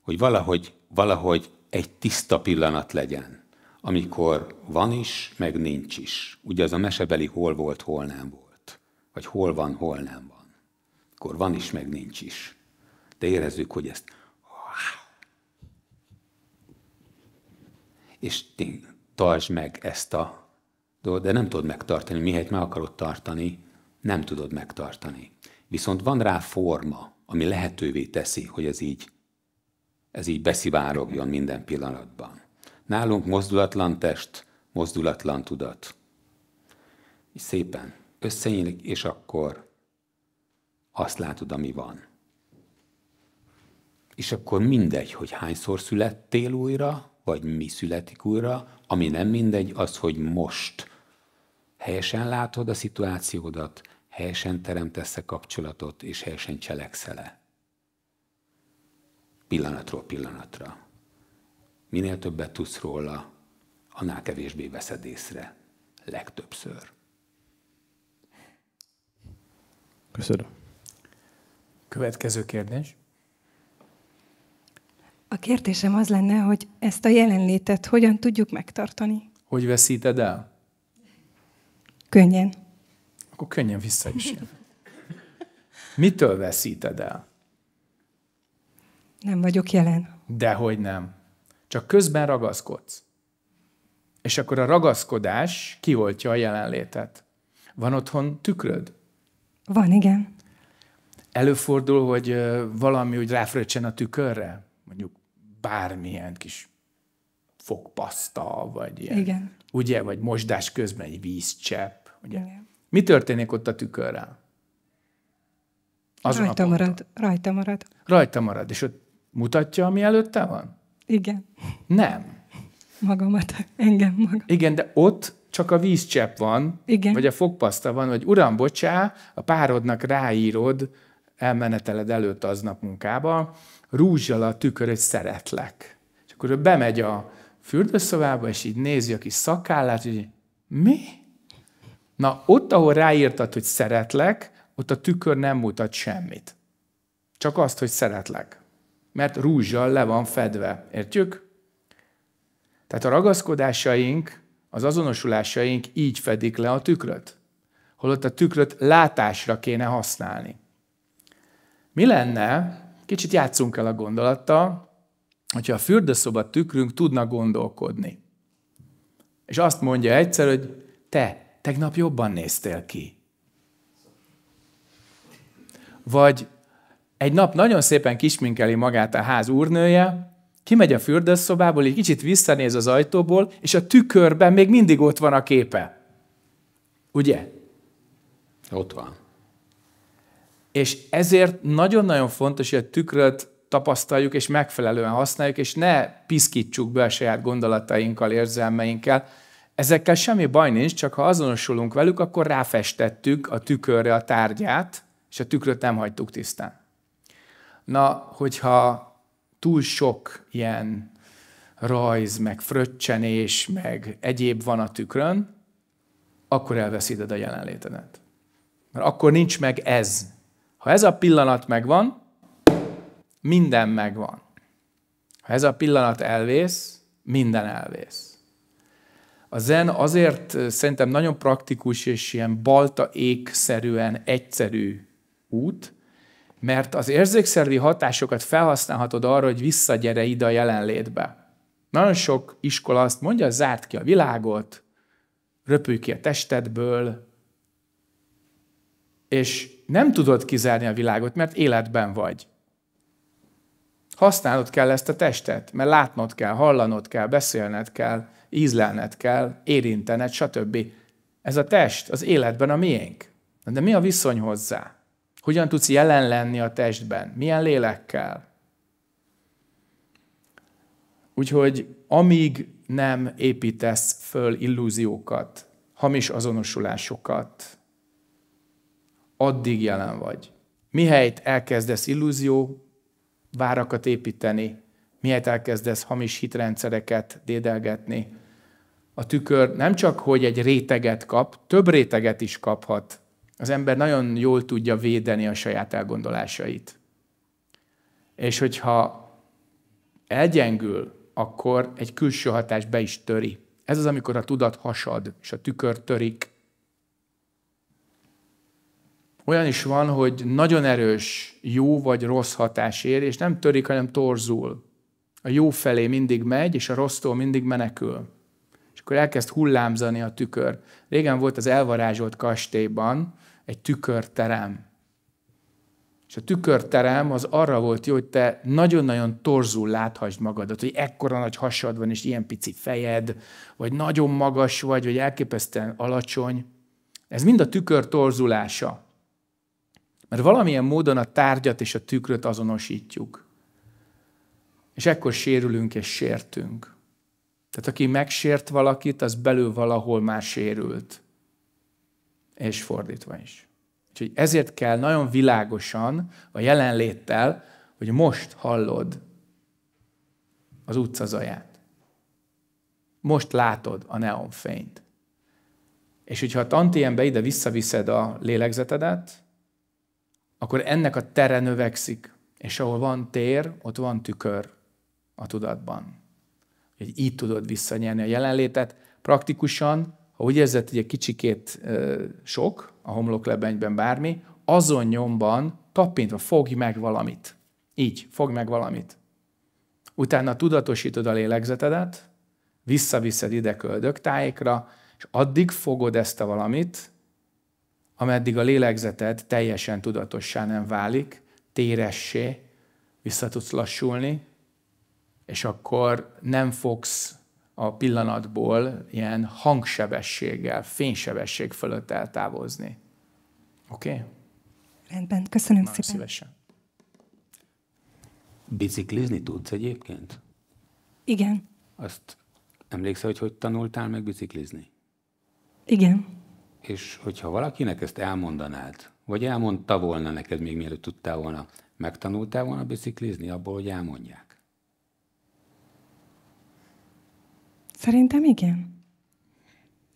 hogy valahogy, valahogy egy tiszta pillanat legyen, amikor van is, meg nincs is. Ugye az a mesebeli hol volt, hol nem volt. Vagy hol van, hol nem van. Akkor van is, meg nincs is. De érezzük, hogy ezt és tartsd meg ezt a de nem tudod megtartani, mihelyt meg akarod tartani, nem tudod megtartani. Viszont van rá forma, ami lehetővé teszi, hogy ez így, ez így beszivárogjon minden pillanatban. Nálunk mozdulatlan test, mozdulatlan tudat. És szépen összenyílik, és akkor azt látod, ami van. És akkor mindegy, hogy hányszor születtél újra, vagy mi születik újra, ami nem mindegy, az, hogy most helyesen látod a szituációdat, helyesen teremtesz-e kapcsolatot, és helyesen cselekszel-e. Pillanatról pillanatra. Minél többet tudsz róla, annál kevésbé veszed észre. Legtöbbször. Köszönöm. Következő kérdés. A kérdésem az lenne, hogy ezt a jelenlétet hogyan tudjuk megtartani? Hogy veszíted el? Könnyen. Akkor könnyen vissza is jön. Mitől veszíted el? Nem vagyok jelen. Dehogy nem. Csak közben ragaszkodsz. És akkor a ragaszkodás kioltja a jelenlétet. Van otthon tükröd? Van, igen. Előfordul, hogy valami úgy ráfröccsen a tükörre? Mondjuk bármilyen kis fogpaszta, vagy ilyen. Igen. Ugye, vagy mosdás közben egy vízcsepp Ugye? Igen. Mi történik ott a tükörrel? Azon rajta a marad, rajta marad. Rajta marad, és ott mutatja, ami előtte van? Igen. Nem. Magamat, engem magam. Igen, de ott csak a vízcsepp van, Igen. vagy a fogpaszta van, hogy uram, bocsá, a párodnak ráírod, elmeneteled előtt aznap munkába, rúzsal a tükör, hogy szeretlek. És akkor ő bemegy a fürdőszobába, és így nézi a kis szakállát, hogy mi? Na, ott, ahol ráírtad, hogy szeretlek, ott a tükör nem mutat semmit. Csak azt, hogy szeretlek. Mert rúzsal le van fedve. Értjük? Tehát a ragaszkodásaink, az azonosulásaink így fedik le a tükröt. Holott a tükröt látásra kéne használni. Mi lenne, kicsit játszunk el a gondolattal, hogyha a fürdőszoba tükrünk tudna gondolkodni. És azt mondja egyszer, hogy te, tegnap jobban néztél ki. Vagy egy nap nagyon szépen kisminkeli magát a ház úrnője, kimegy a fürdőszobából, egy kicsit visszanéz az ajtóból, és a tükörben még mindig ott van a képe. Ugye? Ott van. És ezért nagyon-nagyon fontos, hogy a tükröt tapasztaljuk és megfelelően használjuk, és ne piszkítsuk be a saját gondolatainkkal, érzelmeinkkel, Ezekkel semmi baj nincs, csak ha azonosulunk velük, akkor ráfestettük a tükörre a tárgyát, és a tükröt nem hagytuk tisztán. Na, hogyha túl sok ilyen rajz, meg fröccsenés, meg egyéb van a tükrön, akkor elveszíted a jelenlétedet. Mert akkor nincs meg ez. Ha ez a pillanat megvan, minden megvan. Ha ez a pillanat elvész, minden elvész. A zen azért szerintem nagyon praktikus és ilyen balta ékszerűen egyszerű út, mert az érzékszervi hatásokat felhasználhatod arra, hogy visszagyere ide a jelenlétbe. Nagyon sok iskola azt mondja, zárd ki a világot, röpülj ki a testedből, és nem tudod kizárni a világot, mert életben vagy. Használnod kell ezt a testet, mert látnod kell, hallanod kell, beszélned kell, ízlelned kell, érintened, stb. Ez a test az életben a miénk. De mi a viszony hozzá? Hogyan tudsz jelen lenni a testben? Milyen lélekkel? Úgyhogy amíg nem építesz föl illúziókat, hamis azonosulásokat, addig jelen vagy. Mihelyt elkezdesz illúzió várakat építeni, mihelyt elkezdesz hamis hitrendszereket dédelgetni, a tükör nem csak, hogy egy réteget kap, több réteget is kaphat. Az ember nagyon jól tudja védeni a saját elgondolásait. És hogyha elgyengül, akkor egy külső hatás be is töri. Ez az, amikor a tudat hasad, és a tükör törik. Olyan is van, hogy nagyon erős jó vagy rossz hatás ér, és nem törik, hanem torzul. A jó felé mindig megy, és a rossztól mindig menekül és akkor elkezd hullámzani a tükör. Régen volt az elvarázsolt kastélyban egy tükörterem. És a tükörterem az arra volt jó, hogy te nagyon-nagyon torzul láthasd magadat, hogy ekkora nagy hasad van, és ilyen pici fejed, vagy nagyon magas vagy, vagy elképesztően alacsony. Ez mind a tükör torzulása. Mert valamilyen módon a tárgyat és a tükröt azonosítjuk. És ekkor sérülünk és sértünk. Tehát aki megsért valakit, az belül valahol már sérült. És fordítva is. Úgyhogy ezért kell nagyon világosan a jelenléttel, hogy most hallod az utca zaját. Most látod a neonfényt. És hogyha a tantienbe ide visszaviszed a lélegzetedet, akkor ennek a tere növekszik, és ahol van tér, ott van tükör a tudatban hogy így tudod visszanyerni a jelenlétet. Praktikusan, ha úgy érzed, hogy egy kicsikét sok, a homloklebenyben bármi, azon nyomban tapintva fogj meg valamit. Így, fogj meg valamit. Utána tudatosítod a lélegzetedet, visszaviszed ide köldök tájékra, és addig fogod ezt a valamit, ameddig a lélegzeted teljesen tudatossá nem válik, téressé, vissza tudsz lassulni, és akkor nem fogsz a pillanatból ilyen hangsebességgel, fénysebesség fölött eltávozni. Oké? Okay? Rendben, köszönöm Már szépen. Szívesen. Biciklizni tudsz egyébként? Igen. Azt emlékszel, hogy hogy tanultál meg biciklizni? Igen. És hogyha valakinek ezt elmondanád, vagy elmondta volna neked még mielőtt tudtál volna, megtanultál volna biciklizni abból, hogy elmondják? Szerintem igen.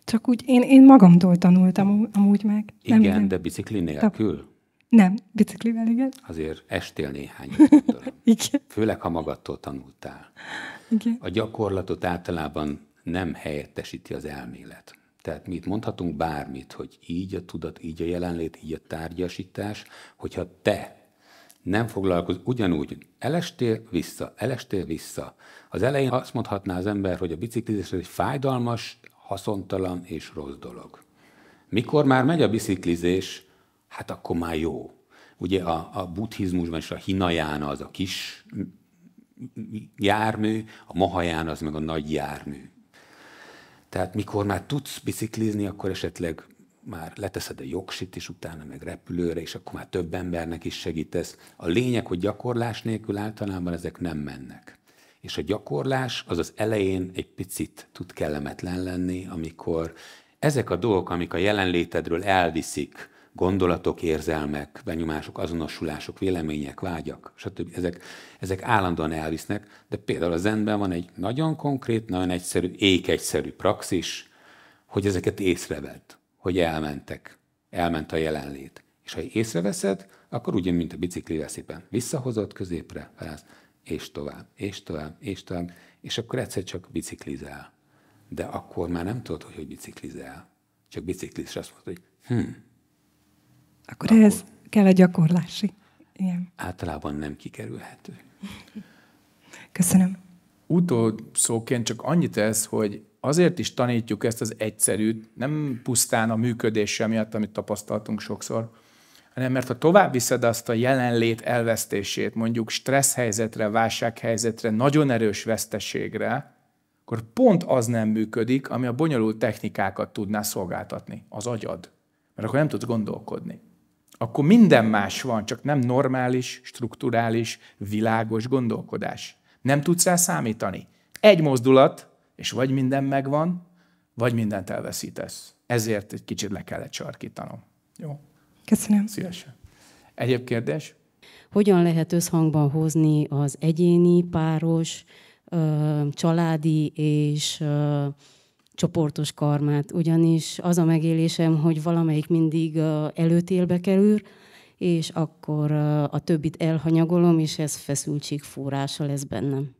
Csak úgy én, én magamtól tanultam amúgy meg. Nem, igen, nem. de bicikli nélkül? Nem, biciklivel igen. Azért estél néhány. igen. Főleg, ha magadtól tanultál. Igen. A gyakorlatot általában nem helyettesíti az elmélet. Tehát mi itt mondhatunk bármit, hogy így a tudat, így a jelenlét, így a tárgyasítás, hogyha te nem foglalkozik, ugyanúgy elestél vissza, elestél vissza. Az elején azt mondhatná az ember, hogy a biciklizés egy fájdalmas, haszontalan és rossz dolog. Mikor már megy a biciklizés, hát akkor már jó. Ugye a, a buddhizmusban is a hinajána az a kis jármű, a mahaján az meg a nagy jármű. Tehát mikor már tudsz biciklizni, akkor esetleg már leteszed a jogsit is utána, meg repülőre, és akkor már több embernek is segítesz. A lényeg, hogy gyakorlás nélkül általában ezek nem mennek. És a gyakorlás az az elején egy picit tud kellemetlen lenni, amikor ezek a dolgok, amik a jelenlétedről elviszik, gondolatok, érzelmek, benyomások, azonosulások, vélemények, vágyak, stb. Ezek, ezek állandóan elvisznek, de például a zenben van egy nagyon konkrét, nagyon egyszerű, ékegyszerű praxis, hogy ezeket észrevett hogy elmentek, elment a jelenlét. És ha észreveszed, akkor ugye, mint a biciklivel szépen visszahozott középre, felállsz, és tovább, és tovább, és tovább, és akkor egyszer csak biciklizel. De akkor már nem tudod, hogy, hogy biciklizel, Csak biciklis, és azt mondod, hogy hm. Akkor, akkor ez kell a gyakorlási. Igen. Általában nem kikerülhető. Köszönöm. Utolszóként csak annyit ez, hogy azért is tanítjuk ezt az egyszerűt, nem pusztán a működése miatt, amit tapasztaltunk sokszor, hanem mert ha tovább viszed azt a jelenlét elvesztését, mondjuk stressz helyzetre, válsághelyzetre, nagyon erős veszteségre, akkor pont az nem működik, ami a bonyolult technikákat tudná szolgáltatni, az agyad. Mert akkor nem tudsz gondolkodni. Akkor minden más van, csak nem normális, strukturális, világos gondolkodás. Nem tudsz rá számítani. Egy mozdulat, és vagy minden megvan, vagy mindent elveszítesz. Ezért egy kicsit le kellett sarkítanom. Jó? Köszönöm. Szívesen. Egyéb kérdés? Hogyan lehet összhangban hozni az egyéni, páros, családi és csoportos karmát? Ugyanis az a megélésem, hogy valamelyik mindig előtélbe kerül, és akkor a többit elhanyagolom, és ez feszültségforrása lesz bennem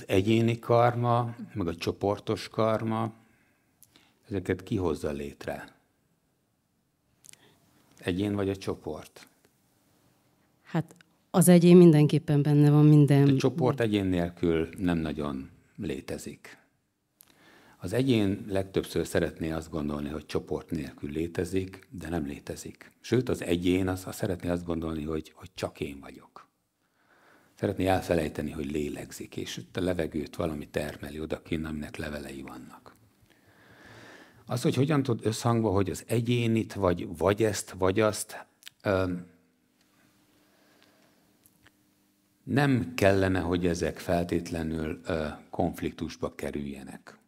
az egyéni karma, meg a csoportos karma, ezeket kihozza létre? Egyén vagy a csoport? Hát az egyén mindenképpen benne van minden. A csoport egyén nélkül nem nagyon létezik. Az egyén legtöbbször szeretné azt gondolni, hogy csoport nélkül létezik, de nem létezik. Sőt, az egyén az, az szeretné azt gondolni, hogy, hogy csak én vagyok szeretné elfelejteni, hogy lélegzik, és itt a levegőt valami termeli odakinn, aminek levelei vannak. Az, hogy hogyan tud összhangba, hogy az egyénit, vagy, vagy ezt, vagy azt, öm, nem kellene, hogy ezek feltétlenül ö, konfliktusba kerüljenek.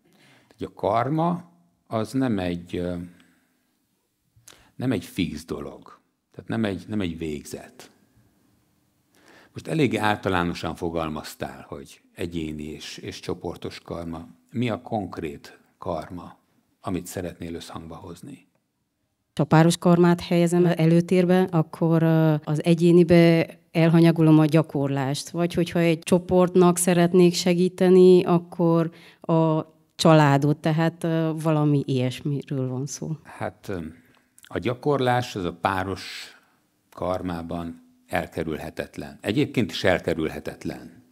A karma az nem egy, ö, nem egy fix dolog, tehát nem egy, nem egy végzet. Most eléggé általánosan fogalmaztál, hogy egyéni és, és csoportos karma. Mi a konkrét karma, amit szeretnél összhangba hozni? Ha páros karmát helyezem előtérbe, akkor az egyénibe elhanyagolom a gyakorlást. Vagy hogyha egy csoportnak szeretnék segíteni, akkor a családot, tehát valami ilyesmiről van szó. Hát a gyakorlás az a páros karmában elkerülhetetlen. Egyébként is elkerülhetetlen.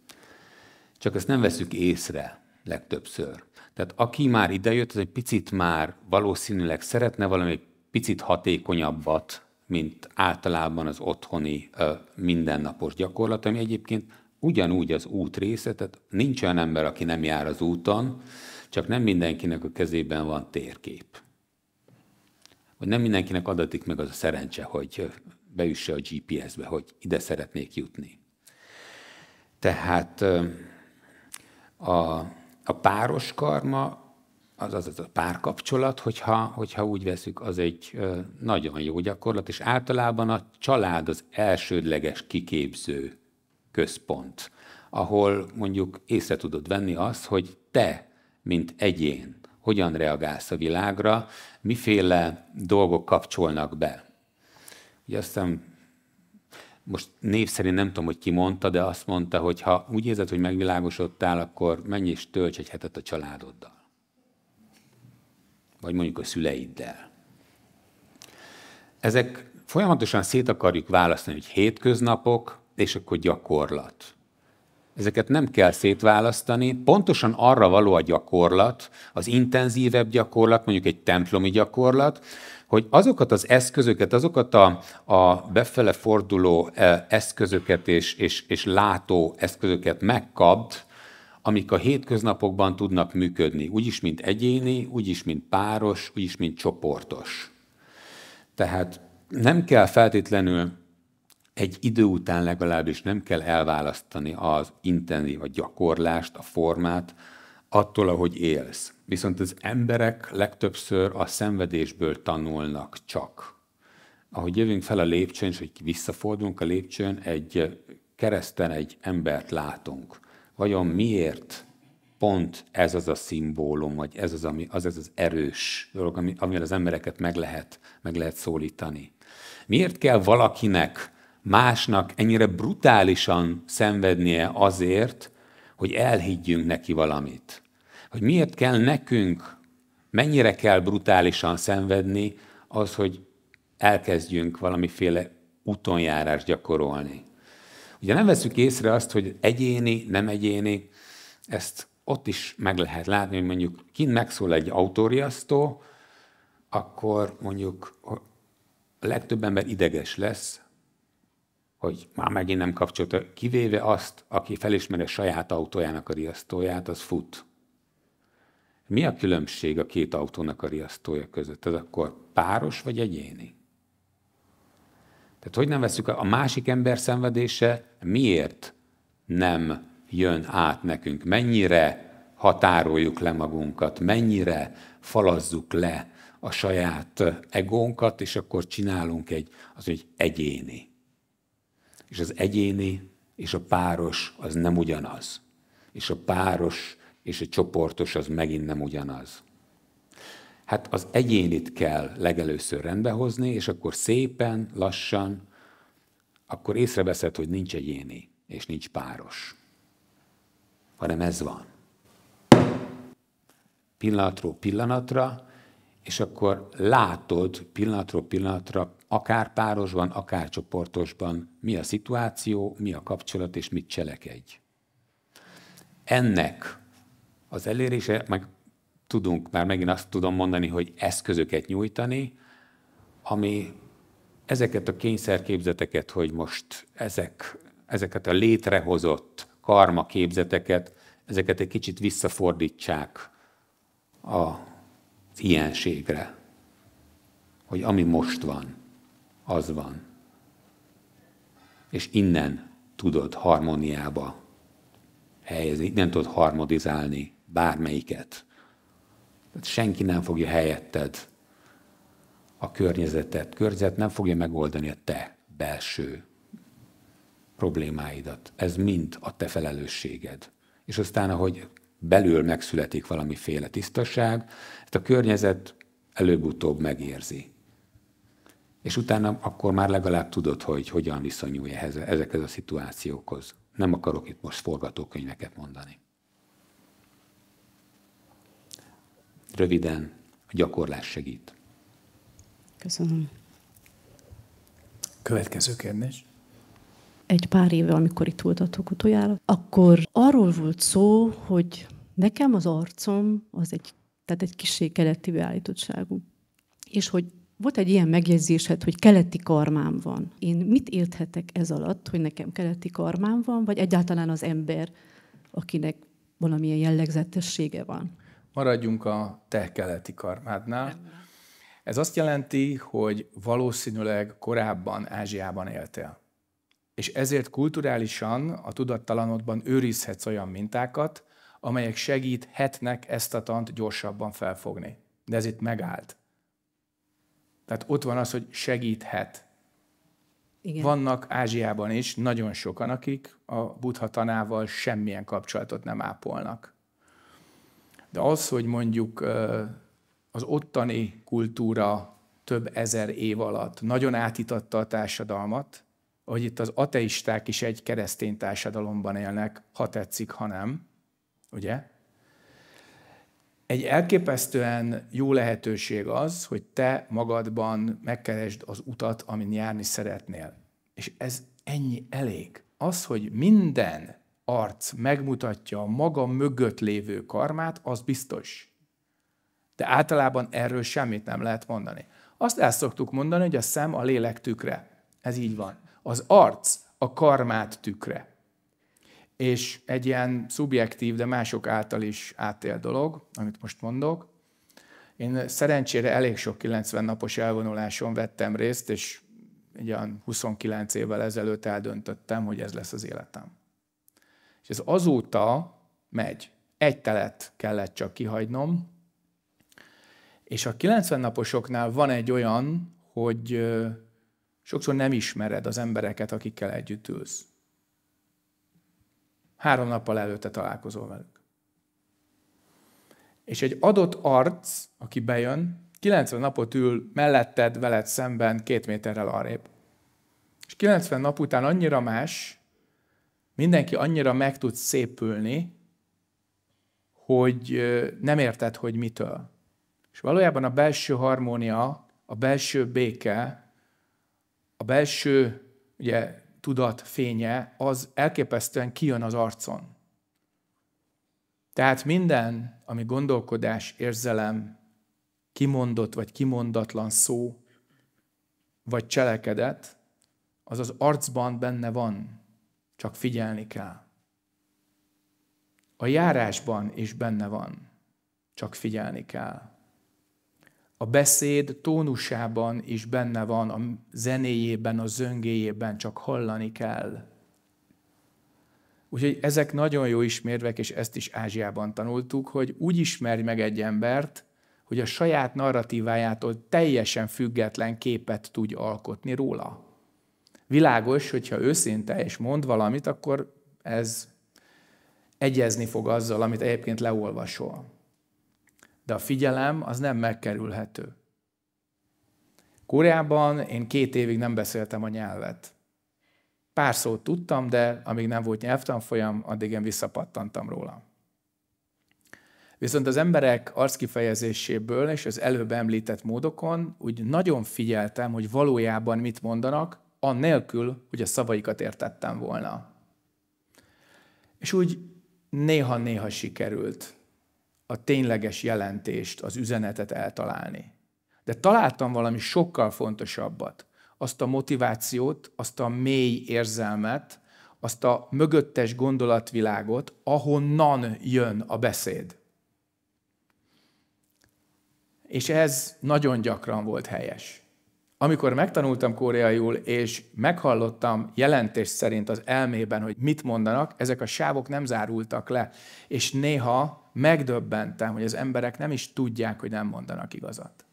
Csak ezt nem veszük észre legtöbbször. Tehát aki már idejött, az egy picit már valószínűleg szeretne valami picit hatékonyabbat, mint általában az otthoni mindennapos gyakorlat, ami egyébként ugyanúgy az út része, tehát nincs olyan ember, aki nem jár az úton, csak nem mindenkinek a kezében van térkép. Vagy nem mindenkinek adatik meg az a szerencse, hogy beüsse a GPS-be, hogy ide szeretnék jutni. Tehát a, a páros karma, az az, az a párkapcsolat, hogyha, hogyha úgy veszük, az egy nagyon jó gyakorlat, és általában a család az elsődleges kiképző központ, ahol mondjuk észre tudod venni azt, hogy te, mint egyén, hogyan reagálsz a világra, miféle dolgok kapcsolnak be ugye azt hiszem, most név szerint nem tudom, hogy ki mondta, de azt mondta, hogy ha úgy érzed, hogy megvilágosodtál, akkor menj és tölts egy hetet a családoddal. Vagy mondjuk a szüleiddel. Ezek folyamatosan szét akarjuk választani, hogy hétköznapok, és akkor gyakorlat ezeket nem kell szétválasztani. Pontosan arra való a gyakorlat, az intenzívebb gyakorlat, mondjuk egy templomi gyakorlat, hogy azokat az eszközöket, azokat a, a befele forduló e, eszközöket és, és, és látó eszközöket megkapd, amik a hétköznapokban tudnak működni, úgyis, mint egyéni, úgyis, mint páros, úgyis, mint csoportos. Tehát nem kell feltétlenül egy idő után legalábbis nem kell elválasztani az intenzív, a gyakorlást, a formát attól, ahogy élsz. Viszont az emberek legtöbbször a szenvedésből tanulnak csak. Ahogy jövünk fel a lépcsőn, és hogy visszafordulunk a lépcsőn, egy kereszten egy embert látunk. Vajon miért pont ez az a szimbólum, vagy ez az ami, az, ez az erős dolog, amivel az embereket meg lehet, meg lehet szólítani? Miért kell valakinek másnak ennyire brutálisan szenvednie azért, hogy elhiggyünk neki valamit. Hogy miért kell nekünk, mennyire kell brutálisan szenvedni az, hogy elkezdjünk valamiféle utonjárás gyakorolni. Ugye nem veszük észre azt, hogy egyéni, nem egyéni, ezt ott is meg lehet látni, hogy mondjuk kint megszól egy autóriasztó, akkor mondjuk a legtöbb ember ideges lesz, hogy már megint nem kapcsolta, kivéve azt, aki felismeri a saját autójának a riasztóját, az fut. Mi a különbség a két autónak a riasztója között? Ez akkor páros vagy egyéni? Tehát hogy nem veszük a másik ember szenvedése, miért nem jön át nekünk? Mennyire határoljuk le magunkat? Mennyire falazzuk le a saját egónkat, és akkor csinálunk egy, az egy egyéni és az egyéni és a páros az nem ugyanaz. És a páros és a csoportos az megint nem ugyanaz. Hát az egyénit kell legelőször rendbehozni, és akkor szépen, lassan, akkor észreveszed, hogy nincs egyéni, és nincs páros. Hanem ez van. Pillanatról pillanatra, és akkor látod pillanatról pillanatra akár párosban, akár csoportosban, mi a szituáció, mi a kapcsolat, és mit cselekedj. Ennek az elérése, meg tudunk, már megint azt tudom mondani, hogy eszközöket nyújtani, ami ezeket a kényszerképzeteket, hogy most ezek, ezeket a létrehozott karma képzeteket, ezeket egy kicsit visszafordítsák az ilyenségre, hogy ami most van az van. És innen tudod harmóniába helyezni, nem tudod harmonizálni bármelyiket. Tehát senki nem fogja helyetted a környezetet. Környezet nem fogja megoldani a te belső problémáidat. Ez mind a te felelősséged. És aztán, ahogy belül megszületik valamiféle tisztaság, ezt a környezet előbb-utóbb megérzi és utána akkor már legalább tudod, hogy hogyan viszonyulj ehhez, ezekhez a szituációkhoz. Nem akarok itt most forgatókönyveket mondani. Röviden, a gyakorlás segít. Köszönöm. Következő kérdés. Egy pár éve, amikor itt voltatok utoljára, akkor arról volt szó, hogy nekem az arcom az egy, tehát egy kissé keleti beállítottságú. És hogy volt egy ilyen megjegyzésed, hogy keleti karmám van. Én mit érthetek ez alatt, hogy nekem keleti karmám van, vagy egyáltalán az ember, akinek valamilyen jellegzetessége van? Maradjunk a te keleti karmádnál. Ez azt jelenti, hogy valószínűleg korábban Ázsiában éltél. És ezért kulturálisan a tudattalanodban őrizhetsz olyan mintákat, amelyek segíthetnek ezt a tant gyorsabban felfogni. De ez itt megállt. Tehát ott van az, hogy segíthet. Igen. Vannak Ázsiában is nagyon sokan, akik a buddha tanával semmilyen kapcsolatot nem ápolnak. De az, hogy mondjuk az ottani kultúra több ezer év alatt nagyon átitatta a társadalmat, hogy itt az ateisták is egy keresztény társadalomban élnek, ha tetszik, ha nem, ugye? Egy elképesztően jó lehetőség az, hogy te magadban megkeresd az utat, amin járni szeretnél. És ez ennyi elég. Az, hogy minden arc megmutatja a maga mögött lévő karmát, az biztos. De általában erről semmit nem lehet mondani. Azt el szoktuk mondani, hogy a szem a lélek tükre. Ez így van. Az arc a karmát tükre és egy ilyen szubjektív, de mások által is átél dolog, amit most mondok. Én szerencsére elég sok 90 napos elvonuláson vettem részt, és egy olyan 29 évvel ezelőtt eldöntöttem, hogy ez lesz az életem. És ez azóta megy. Egy telet kellett csak kihagynom, és a 90 naposoknál van egy olyan, hogy sokszor nem ismered az embereket, akikkel együtt ülsz. Három nappal előtte találkozol velük. És egy adott arc, aki bejön, 90 napot ül melletted, veled szemben, két méterrel arrébb. És 90 nap után annyira más, mindenki annyira meg tud szépülni, hogy nem érted, hogy mitől. És valójában a belső harmónia, a belső béke, a belső ugye, tudat fénye, az elképesztően kijön az arcon. Tehát minden, ami gondolkodás, érzelem, kimondott vagy kimondatlan szó, vagy cselekedet, az az arcban benne van, csak figyelni kell. A járásban is benne van, csak figyelni kell a beszéd tónusában is benne van, a zenéjében, a zöngéjében, csak hallani kell. Úgyhogy ezek nagyon jó ismérvek, és ezt is Ázsiában tanultuk, hogy úgy ismerj meg egy embert, hogy a saját narratívájától teljesen független képet tudj alkotni róla. Világos, hogyha őszinte és mond valamit, akkor ez egyezni fog azzal, amit egyébként leolvasol de a figyelem az nem megkerülhető. Koreában én két évig nem beszéltem a nyelvet. Pár szót tudtam, de amíg nem volt nyelvtanfolyam, addig én visszapattantam róla. Viszont az emberek arckifejezéséből és az előbb említett módokon úgy nagyon figyeltem, hogy valójában mit mondanak, annélkül, hogy a szavaikat értettem volna. És úgy néha-néha sikerült a tényleges jelentést, az üzenetet eltalálni. De találtam valami sokkal fontosabbat. Azt a motivációt, azt a mély érzelmet, azt a mögöttes gondolatvilágot, ahonnan jön a beszéd. És ez nagyon gyakran volt helyes. Amikor megtanultam koreaiul, és meghallottam jelentés szerint az elmében, hogy mit mondanak, ezek a sávok nem zárultak le, és néha megdöbbentem, hogy az emberek nem is tudják, hogy nem mondanak igazat.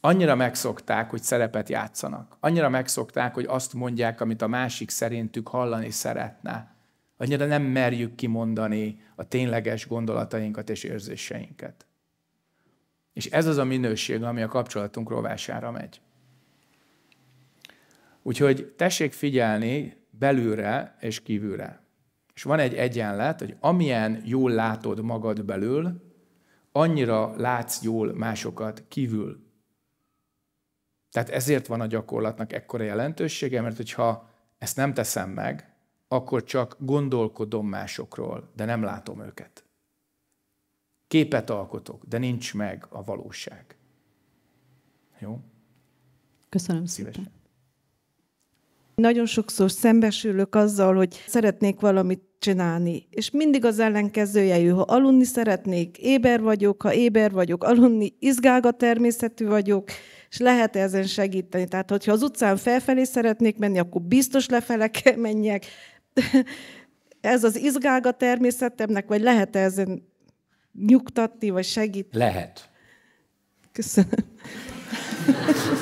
Annyira megszokták, hogy szerepet játszanak. Annyira megszokták, hogy azt mondják, amit a másik szerintük hallani szeretne. Annyira nem merjük kimondani a tényleges gondolatainkat és érzéseinket. És ez az a minőség, ami a kapcsolatunk rovására megy. Úgyhogy tessék figyelni belülre és kívülre. És van egy egyenlet, hogy amilyen jól látod magad belül, annyira látsz jól másokat kívül. Tehát ezért van a gyakorlatnak ekkora jelentősége, mert hogyha ezt nem teszem meg, akkor csak gondolkodom másokról, de nem látom őket. Képet alkotok, de nincs meg a valóság. Jó? Köszönöm Szívesen. szépen. Nagyon sokszor szembesülök azzal, hogy szeretnék valamit csinálni. És mindig az ellenkezője jön, ha alunni szeretnék, éber vagyok, ha éber vagyok, alunni, izgága természetű vagyok, és lehet -e ezen segíteni. Tehát, hogyha az utcán felfelé szeretnék menni, akkor biztos lefele kell menjek. Ez az izgága természetemnek, vagy lehet -e ezen nyugtatni, vagy segíteni? Lehet. Köszönöm.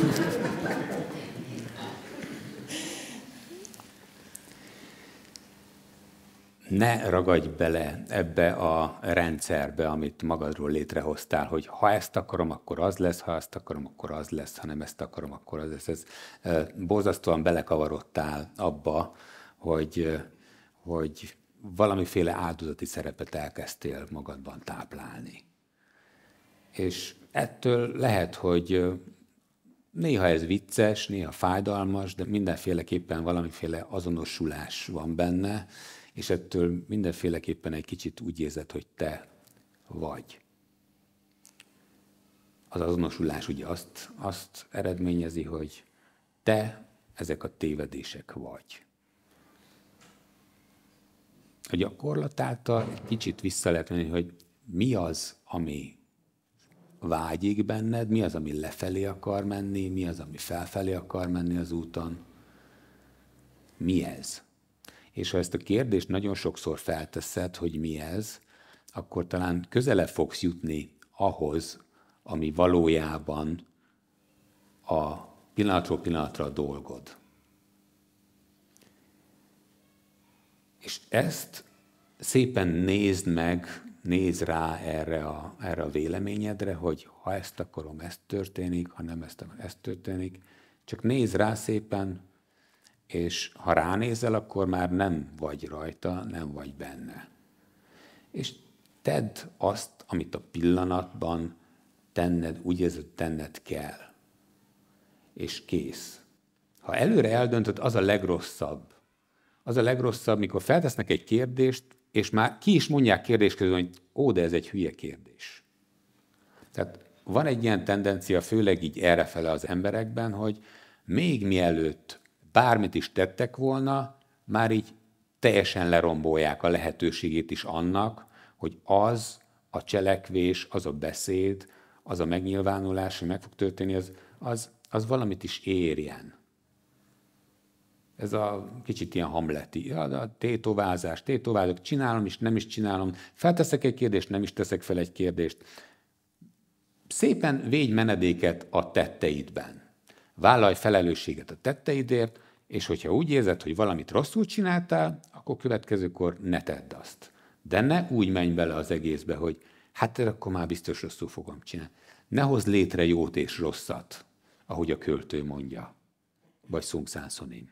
ne ragadj bele ebbe a rendszerbe, amit magadról létrehoztál, hogy ha ezt akarom, akkor az lesz, ha ezt akarom, akkor az lesz, ha nem ezt akarom, akkor az lesz. Ez borzasztóan belekavarodtál abba, hogy, hogy valamiféle áldozati szerepet elkezdtél magadban táplálni. És ettől lehet, hogy néha ez vicces, néha fájdalmas, de mindenféleképpen valamiféle azonosulás van benne, és ettől mindenféleképpen egy kicsit úgy érzed, hogy te vagy. Az azonosulás ugye azt, azt eredményezi, hogy te ezek a tévedések vagy. A gyakorlat által egy kicsit vissza lehet menni, hogy mi az, ami vágyik benned, mi az, ami lefelé akar menni, mi az, ami felfelé akar menni az úton. Mi ez? és ha ezt a kérdést nagyon sokszor felteszed, hogy mi ez, akkor talán közelebb fogsz jutni ahhoz, ami valójában a pillanatról pillanatra a dolgod. És ezt szépen nézd meg, nézd rá erre a, erre a véleményedre, hogy ha ezt akarom, ezt történik, ha nem ezt, ezt történik. Csak nézd rá szépen, és ha ránézel, akkor már nem vagy rajta, nem vagy benne. És tedd azt, amit a pillanatban tenned, úgy érzed, tenned kell. És kész. Ha előre eldöntöd, az a legrosszabb. Az a legrosszabb, mikor feltesznek egy kérdést, és már ki is mondják kérdés közül, hogy ó, de ez egy hülye kérdés. Tehát van egy ilyen tendencia, főleg így errefele az emberekben, hogy még mielőtt bármit is tettek volna, már így teljesen lerombolják a lehetőségét is annak, hogy az a cselekvés, az a beszéd, az a megnyilvánulás, hogy meg fog történni, az, az, az valamit is érjen. Ez a kicsit ilyen hamleti, "Ja, a tétovázás, tétovázok, csinálom is, nem is csinálom, felteszek egy kérdést, nem is teszek fel egy kérdést. Szépen végy menedéket a tetteidben vállalj felelősséget a tetteidért, és hogyha úgy érzed, hogy valamit rosszul csináltál, akkor következőkor ne tedd azt. De ne úgy menj bele az egészbe, hogy hát akkor már biztos rosszul fogom csinálni. Ne hozz létre jót és rosszat, ahogy a költő mondja, vagy szumszánszonin.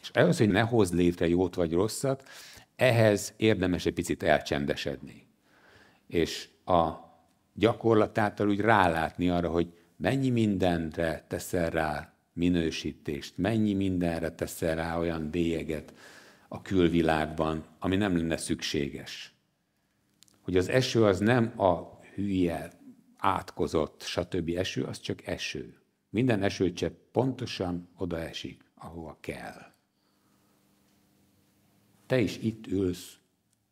És ehhez, hogy ne hozz létre jót vagy rosszat, ehhez érdemes egy picit elcsendesedni. És a gyakorlat úgy rálátni arra, hogy mennyi mindenre teszel rá minősítést, mennyi mindenre teszel rá olyan bélyeget a külvilágban, ami nem lenne szükséges. Hogy az eső az nem a hülye, átkozott, stb. eső, az csak eső. Minden esőcsepp pontosan odaesik, ahova kell. Te is itt ülsz,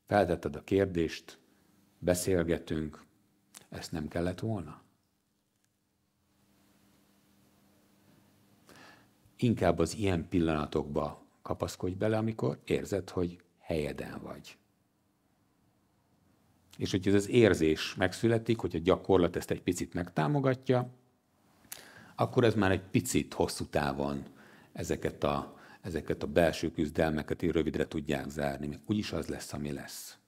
feltetted a kérdést, beszélgetünk, ezt nem kellett volna? inkább az ilyen pillanatokba kapaszkodj bele, amikor érzed, hogy helyeden vagy. És hogy ez az érzés megszületik, hogy a gyakorlat ezt egy picit megtámogatja, akkor ez már egy picit hosszú távon ezeket a, ezeket a belső küzdelmeket így rövidre tudják zárni, még úgyis az lesz, ami lesz.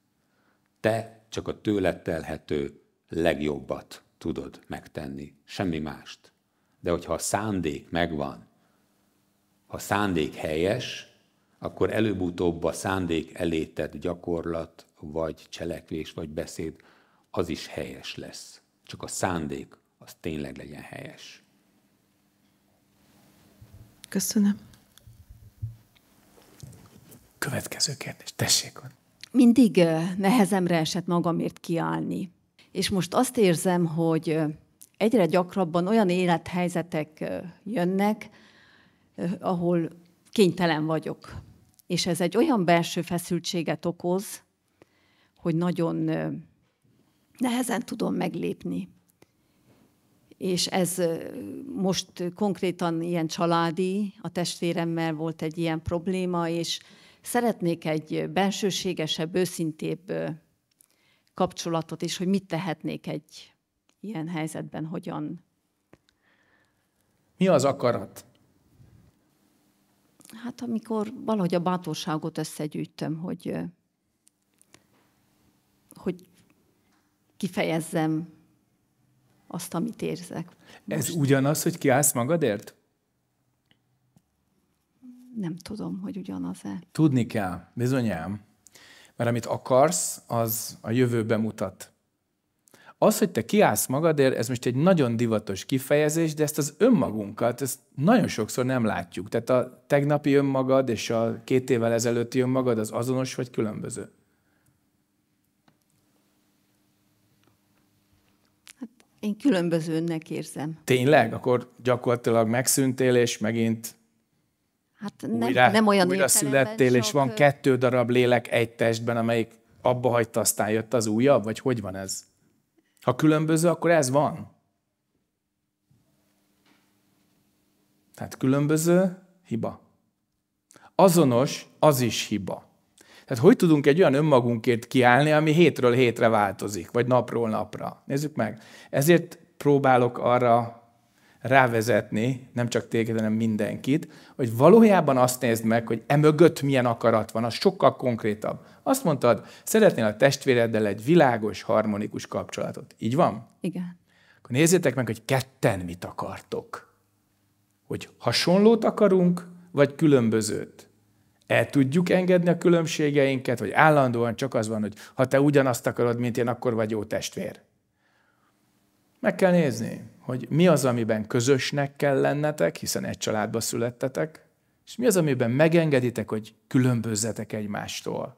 Te csak a tőled telhető legjobbat tudod megtenni, semmi mást. De hogyha a szándék megvan, ha szándék helyes, akkor előbb-utóbb a szándék elétett gyakorlat, vagy cselekvés, vagy beszéd, az is helyes lesz. Csak a szándék az tényleg legyen helyes. Köszönöm. Következő kérdés, tessék on. Mindig nehezemre esett magamért kiállni. És most azt érzem, hogy egyre gyakrabban olyan élethelyzetek jönnek, Eh, ahol kénytelen vagyok. És ez egy olyan belső feszültséget okoz, hogy nagyon eh, nehezen tudom meglépni. És ez eh, most konkrétan ilyen családi, a testvéremmel volt egy ilyen probléma, és szeretnék egy bensőségesebb, őszintébb kapcsolatot, és hogy mit tehetnék egy ilyen helyzetben, hogyan. Mi az akarat? hát amikor valahogy a bátorságot összegyűjtöm, hogy, hogy kifejezzem azt, amit érzek. Most. Ez ugyanaz, hogy kiállsz magadért? Nem tudom, hogy ugyanaz-e. Tudni kell, bizonyám. Mert amit akarsz, az a jövőbe mutat. Az, hogy te kiállsz magadért, ez most egy nagyon divatos kifejezés, de ezt az önmagunkat, ezt nagyon sokszor nem látjuk. Tehát a tegnapi önmagad és a két évvel ezelőtti önmagad az azonos vagy különböző? Hát én különbözőnek érzem. Tényleg? Akkor gyakorlatilag megszűntél, és megint Hát nem, újra, nem olyan újra születtél, sok... és van kettő darab lélek egy testben, amelyik abba hagyta, aztán jött az újabb, vagy hogy van ez? Ha különböző, akkor ez van. Tehát különböző, hiba. Azonos, az is hiba. Tehát hogy tudunk egy olyan önmagunkért kiállni, ami hétről hétre változik, vagy napról napra? Nézzük meg. Ezért próbálok arra rávezetni, nem csak téged, hanem mindenkit, hogy valójában azt nézd meg, hogy emögött milyen akarat van, az sokkal konkrétabb. Azt mondtad, szeretnél a testvéreddel egy világos, harmonikus kapcsolatot. Így van? Igen. Akkor nézzétek meg, hogy ketten mit akartok. Hogy hasonlót akarunk, vagy különbözőt. El tudjuk engedni a különbségeinket, vagy állandóan csak az van, hogy ha te ugyanazt akarod, mint én, akkor vagy jó testvér. Meg kell nézni, hogy mi az, amiben közösnek kell lennetek, hiszen egy családba születtetek, és mi az, amiben megengeditek, hogy különbözzetek egymástól.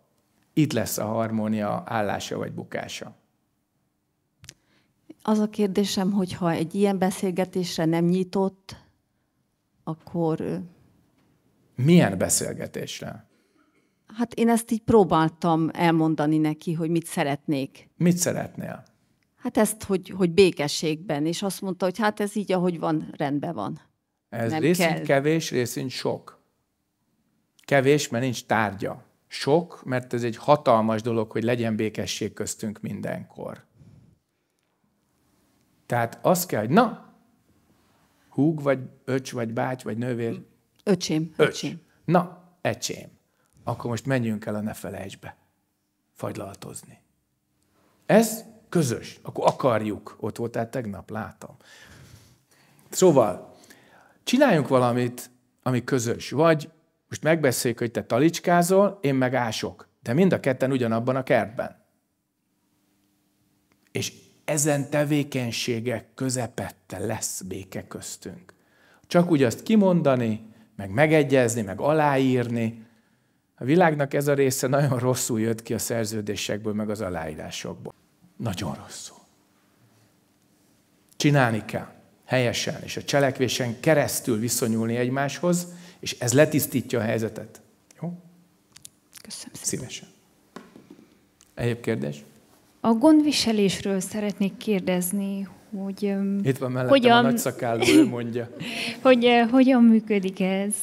Itt lesz a harmónia állása vagy bukása. Az a kérdésem, hogy ha egy ilyen beszélgetésre nem nyitott, akkor... Milyen beszélgetésre? Hát én ezt így próbáltam elmondani neki, hogy mit szeretnék. Mit szeretnél? Hát ezt, hogy, hogy békességben, és azt mondta, hogy hát ez így, ahogy van, rendben van. Ez Nem részint kell. kevés, részint sok. Kevés, mert nincs tárgya. Sok, mert ez egy hatalmas dolog, hogy legyen békesség köztünk mindenkor. Tehát azt kell, hogy na, húg, vagy öcs, vagy báty, vagy nővér. Öcsém. Öcs. öcsém. Na, ecsém. Akkor most menjünk el a ne felejtsbe. Fagylaltozni. Ez Közös. Akkor akarjuk. Ott voltál tegnap, látom. Szóval, csináljunk valamit, ami közös. Vagy most megbeszéljük, hogy te talicskázol, én meg ások. De mind a ketten ugyanabban a kertben. És ezen tevékenységek közepette lesz béke köztünk. Csak úgy azt kimondani, meg megegyezni, meg aláírni. A világnak ez a része nagyon rosszul jött ki a szerződésekből, meg az aláírásokból. Nagyon rosszul. Csinálni kell helyesen, és a cselekvésen keresztül viszonyulni egymáshoz, és ez letisztítja a helyzetet. Jó? Köszönöm szépen. Szívesen. Egyéb kérdés? A gondviselésről szeretnék kérdezni, hogy... Itt van mellettem hogyan, a nagyszakálló, ő mondja. hogy hogyan működik ez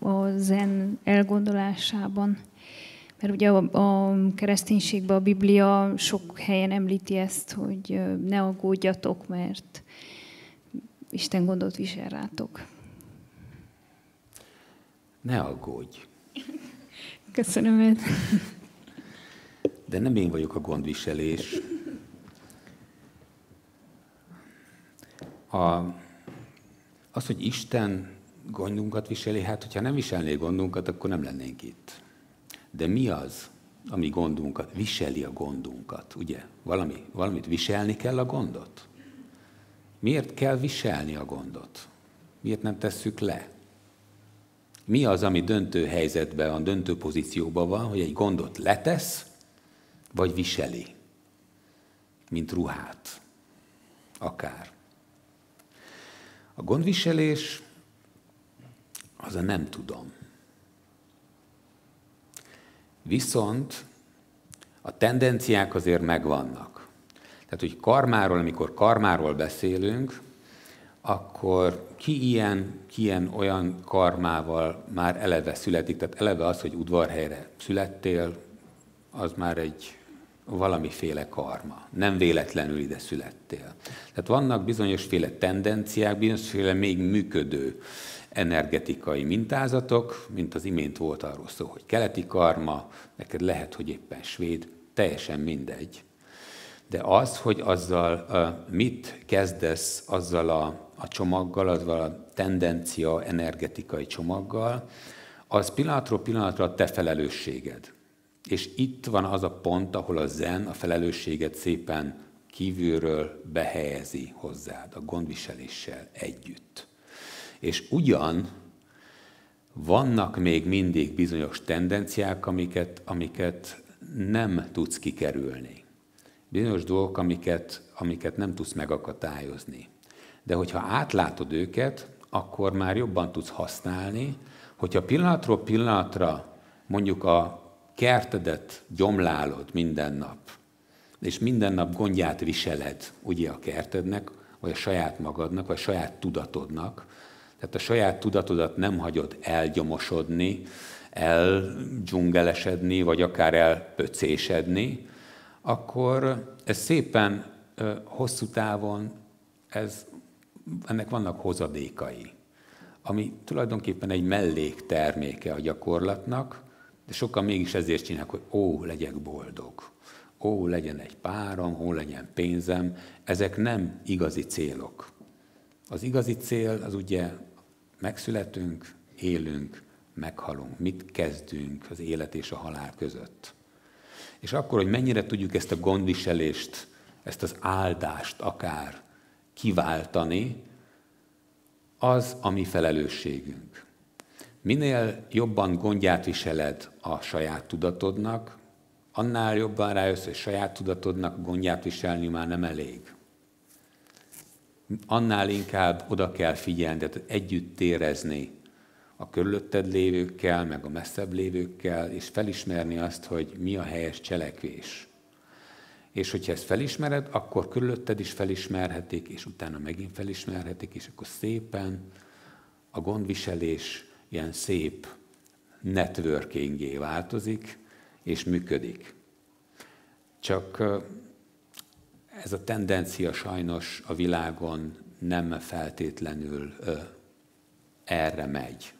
a zen elgondolásában? Mert ugye a, a kereszténységben a Biblia sok helyen említi ezt, hogy ne aggódjatok, mert Isten gondot visel rátok. Ne aggódj. Köszönöm. Ed. De nem én vagyok a gondviselés. A, az, hogy Isten gondunkat viseli, hát hogyha nem viselné gondunkat, akkor nem lennénk itt de mi az, ami gondunkat, viseli a gondunkat, ugye? Valami, valamit viselni kell a gondot? Miért kell viselni a gondot? Miért nem tesszük le? Mi az, ami döntő helyzetben, a döntő pozícióban van, hogy egy gondot letesz, vagy viseli, mint ruhát, akár. A gondviselés az a nem tudom. Viszont a tendenciák azért megvannak. Tehát, hogy karmáról, amikor karmáról beszélünk, akkor ki ilyen, ki ilyen olyan karmával már eleve születik. Tehát eleve az, hogy udvarhelyre születtél, az már egy valamiféle karma. Nem véletlenül ide születtél. Tehát vannak bizonyosféle tendenciák, bizonyosféle még működő energetikai mintázatok, mint az imént volt arról szó, hogy keleti karma, neked lehet, hogy éppen svéd, teljesen mindegy. De az, hogy azzal mit kezdesz azzal a, a csomaggal, azzal a tendencia energetikai csomaggal, az pillanatról pillanatra a te felelősséged. És itt van az a pont, ahol a zen a felelősséget szépen kívülről behelyezi hozzád, a gondviseléssel együtt. És ugyan vannak még mindig bizonyos tendenciák, amiket, amiket nem tudsz kikerülni. Bizonyos dolgok, amiket, amiket nem tudsz megakadályozni. De hogyha átlátod őket, akkor már jobban tudsz használni, hogyha pillanatról pillanatra mondjuk a kertedet gyomlálod minden nap, és minden nap gondját viseled, ugye a kertednek, vagy a saját magadnak, vagy a saját tudatodnak, tehát a saját tudatodat nem hagyod elgyomosodni, eldzsungelesedni, vagy akár elpöcésedni, akkor ez szépen hosszú távon ez, ennek vannak hozadékai, ami tulajdonképpen egy mellékterméke a gyakorlatnak, de sokan mégis ezért csinálják, hogy ó, legyek boldog, ó, legyen egy párom, ó, legyen pénzem. Ezek nem igazi célok. Az igazi cél az ugye Megszületünk, élünk, meghalunk. Mit kezdünk az élet és a halál között? És akkor, hogy mennyire tudjuk ezt a gondviselést, ezt az áldást akár kiváltani, az a mi felelősségünk. Minél jobban gondját viseled a saját tudatodnak, annál jobban rájössz, hogy saját tudatodnak gondját viselni már nem elég annál inkább oda kell figyelni, tehát együtt érezni a körülötted lévőkkel, meg a messzebb lévőkkel, és felismerni azt, hogy mi a helyes cselekvés. És hogyha ezt felismered, akkor körülötted is felismerhetik, és utána megint felismerhetik, és akkor szépen a gondviselés ilyen szép networkingé változik, és működik. Csak ez a tendencia sajnos a világon nem feltétlenül ö, erre megy.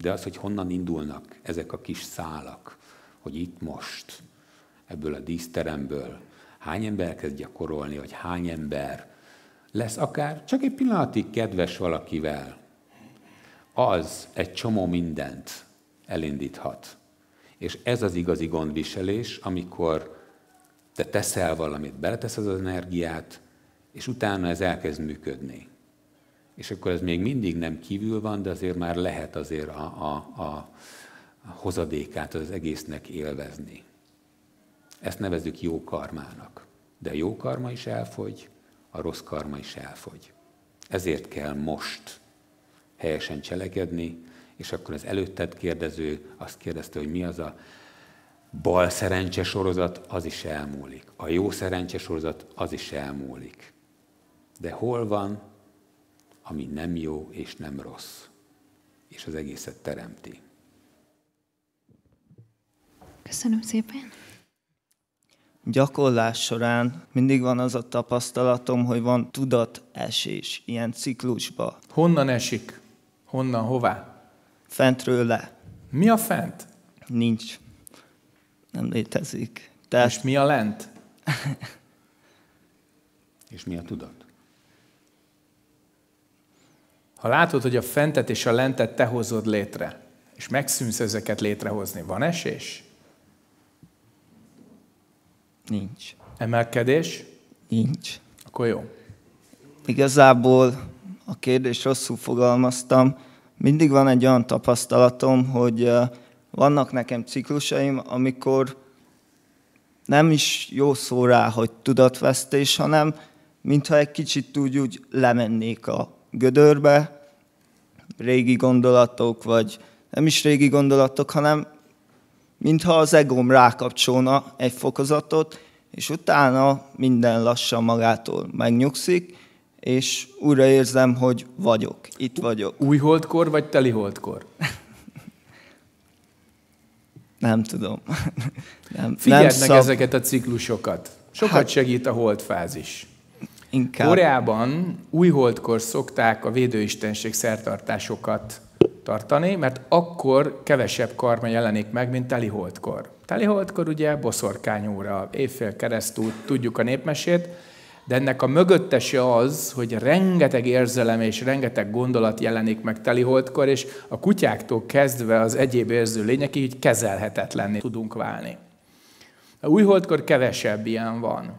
De az, hogy honnan indulnak ezek a kis szálak, hogy itt most, ebből a díszteremből, hány ember kezd gyakorolni, hogy hány ember lesz akár csak egy pillanatig kedves valakivel, az egy csomó mindent elindíthat. És ez az igazi gondviselés, amikor te teszel valamit, beletesz az energiát, és utána ez elkezd működni. És akkor ez még mindig nem kívül van, de azért már lehet azért a, a, a hozadékát az egésznek élvezni. Ezt nevezzük jó karmának. De a jó karma is elfogy, a rossz karma is elfogy. Ezért kell most helyesen cselekedni, és akkor az előtted kérdező azt kérdezte, hogy mi az a bal szerencse sorozat az is elmúlik. A jó szerencse sorozat az is elmúlik. De hol van, ami nem jó és nem rossz, és az egészet teremti. Köszönöm szépen. Gyakorlás során mindig van az a tapasztalatom, hogy van tudat esés ilyen ciklusba. Honnan esik? Honnan, hová? Fentről le. Mi a fent? Nincs nem létezik. Tehát... És mi a lent? és mi a tudat? Ha látod, hogy a fentet és a lentet te hozod létre, és megszűnsz ezeket létrehozni, van esés? Nincs. Emelkedés? Nincs. Akkor jó. Igazából a kérdés rosszul fogalmaztam. Mindig van egy olyan tapasztalatom, hogy vannak nekem ciklusaim, amikor nem is jó szó rá, hogy tudatvesztés, hanem mintha egy kicsit úgy, úgy lemennék a gödörbe, régi gondolatok, vagy nem is régi gondolatok, hanem mintha az egóm rákapcsolna egy fokozatot, és utána minden lassan magától megnyugszik, és újra érzem, hogy vagyok, itt vagyok. Új holdkor vagy holdkor? Nem tudom. Nem, Figyelnek nem szab... ezeket a ciklusokat. Sokat hát, segít a holdfázis. Inkább. Koreában holdkor szokták a védőistenség szertartásokat tartani, mert akkor kevesebb karma jelenik meg, mint teliholdkor. Teliholdkor ugye boszorkányóra, évfél keresztül tudjuk a népmesét, de ennek a mögöttese az, hogy rengeteg érzelem és rengeteg gondolat jelenik meg holdkor, és a kutyáktól kezdve az egyéb érző lényekig így kezelhetetlenné tudunk válni. A holdkor kevesebb ilyen van.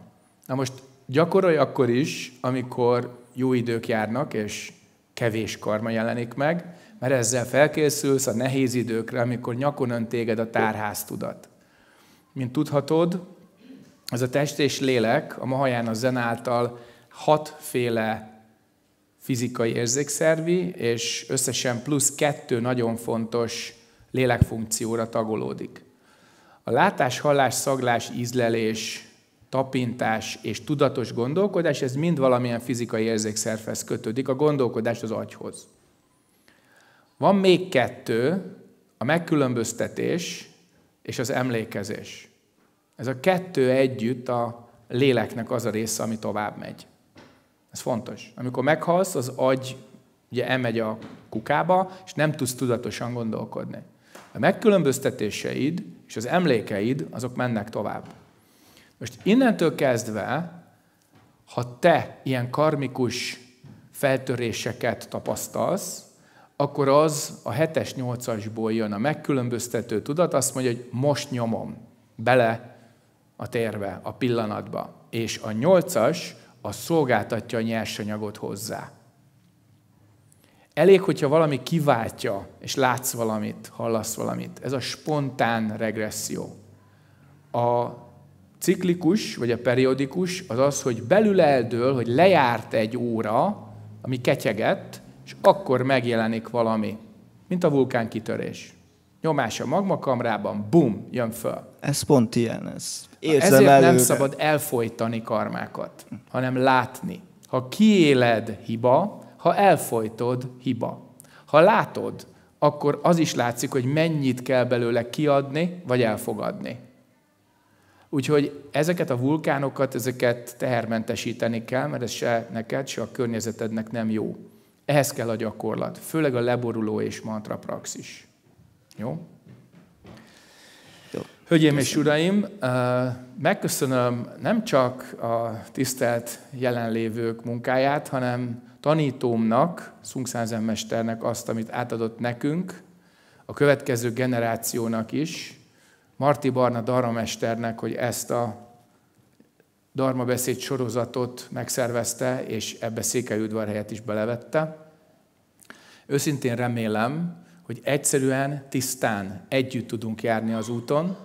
Na most gyakorolj akkor is, amikor jó idők járnak, és kevés karma jelenik meg, mert ezzel felkészülsz a nehéz időkre, amikor nyakon ön téged a tárház tudat. Mint tudhatod, ez a test és lélek a mahaján a zen által hatféle fizikai érzékszervi, és összesen plusz kettő nagyon fontos lélekfunkcióra tagolódik. A látás, hallás, szaglás, ízlelés, tapintás és tudatos gondolkodás, ez mind valamilyen fizikai érzékszervhez kötődik, a gondolkodás az agyhoz. Van még kettő, a megkülönböztetés és az emlékezés. Ez a kettő együtt a léleknek az a része, ami tovább megy. Ez fontos. Amikor meghalsz, az agy ugye elmegy a kukába, és nem tudsz tudatosan gondolkodni. A megkülönböztetéseid és az emlékeid, azok mennek tovább. Most innentől kezdve, ha te ilyen karmikus feltöréseket tapasztalsz, akkor az a 7-es, 8-asból jön a megkülönböztető tudat, azt mondja, hogy most nyomom bele a térbe, a pillanatba. És a nyolcas, a szolgáltatja a nyersanyagot hozzá. Elég, hogyha valami kiváltja, és látsz valamit, hallasz valamit. Ez a spontán regresszió. A ciklikus, vagy a periodikus az az, hogy belül eldől, hogy lejárt egy óra, ami ketyegett, és akkor megjelenik valami, mint a vulkánkitörés nyomás a magmakamrában, bum, jön föl. Ez pont ilyen, ez érzem Ezért előre. nem szabad elfolytani karmákat, hanem látni. Ha kiéled, hiba, ha elfolytod, hiba. Ha látod, akkor az is látszik, hogy mennyit kell belőle kiadni, vagy elfogadni. Úgyhogy ezeket a vulkánokat, ezeket tehermentesíteni kell, mert ez se neked, se a környezetednek nem jó. Ehhez kell a gyakorlat, főleg a leboruló és mantrapraxis. Jó? Jó. Hölgyeim és uraim, megköszönöm nem csak a tisztelt jelenlévők munkáját, hanem tanítómnak, Szungszázen mesternek azt, amit átadott nekünk, a következő generációnak is, Marti Barna darmamesternek, hogy ezt a Darma beszéd sorozatot megszervezte, és ebbe Székelyudvar helyet is belevette. Őszintén remélem, hogy egyszerűen, tisztán együtt tudunk járni az úton,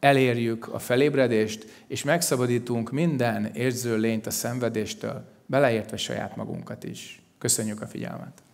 elérjük a felébredést, és megszabadítunk minden érző lényt a szenvedéstől, beleértve saját magunkat is. Köszönjük a figyelmet!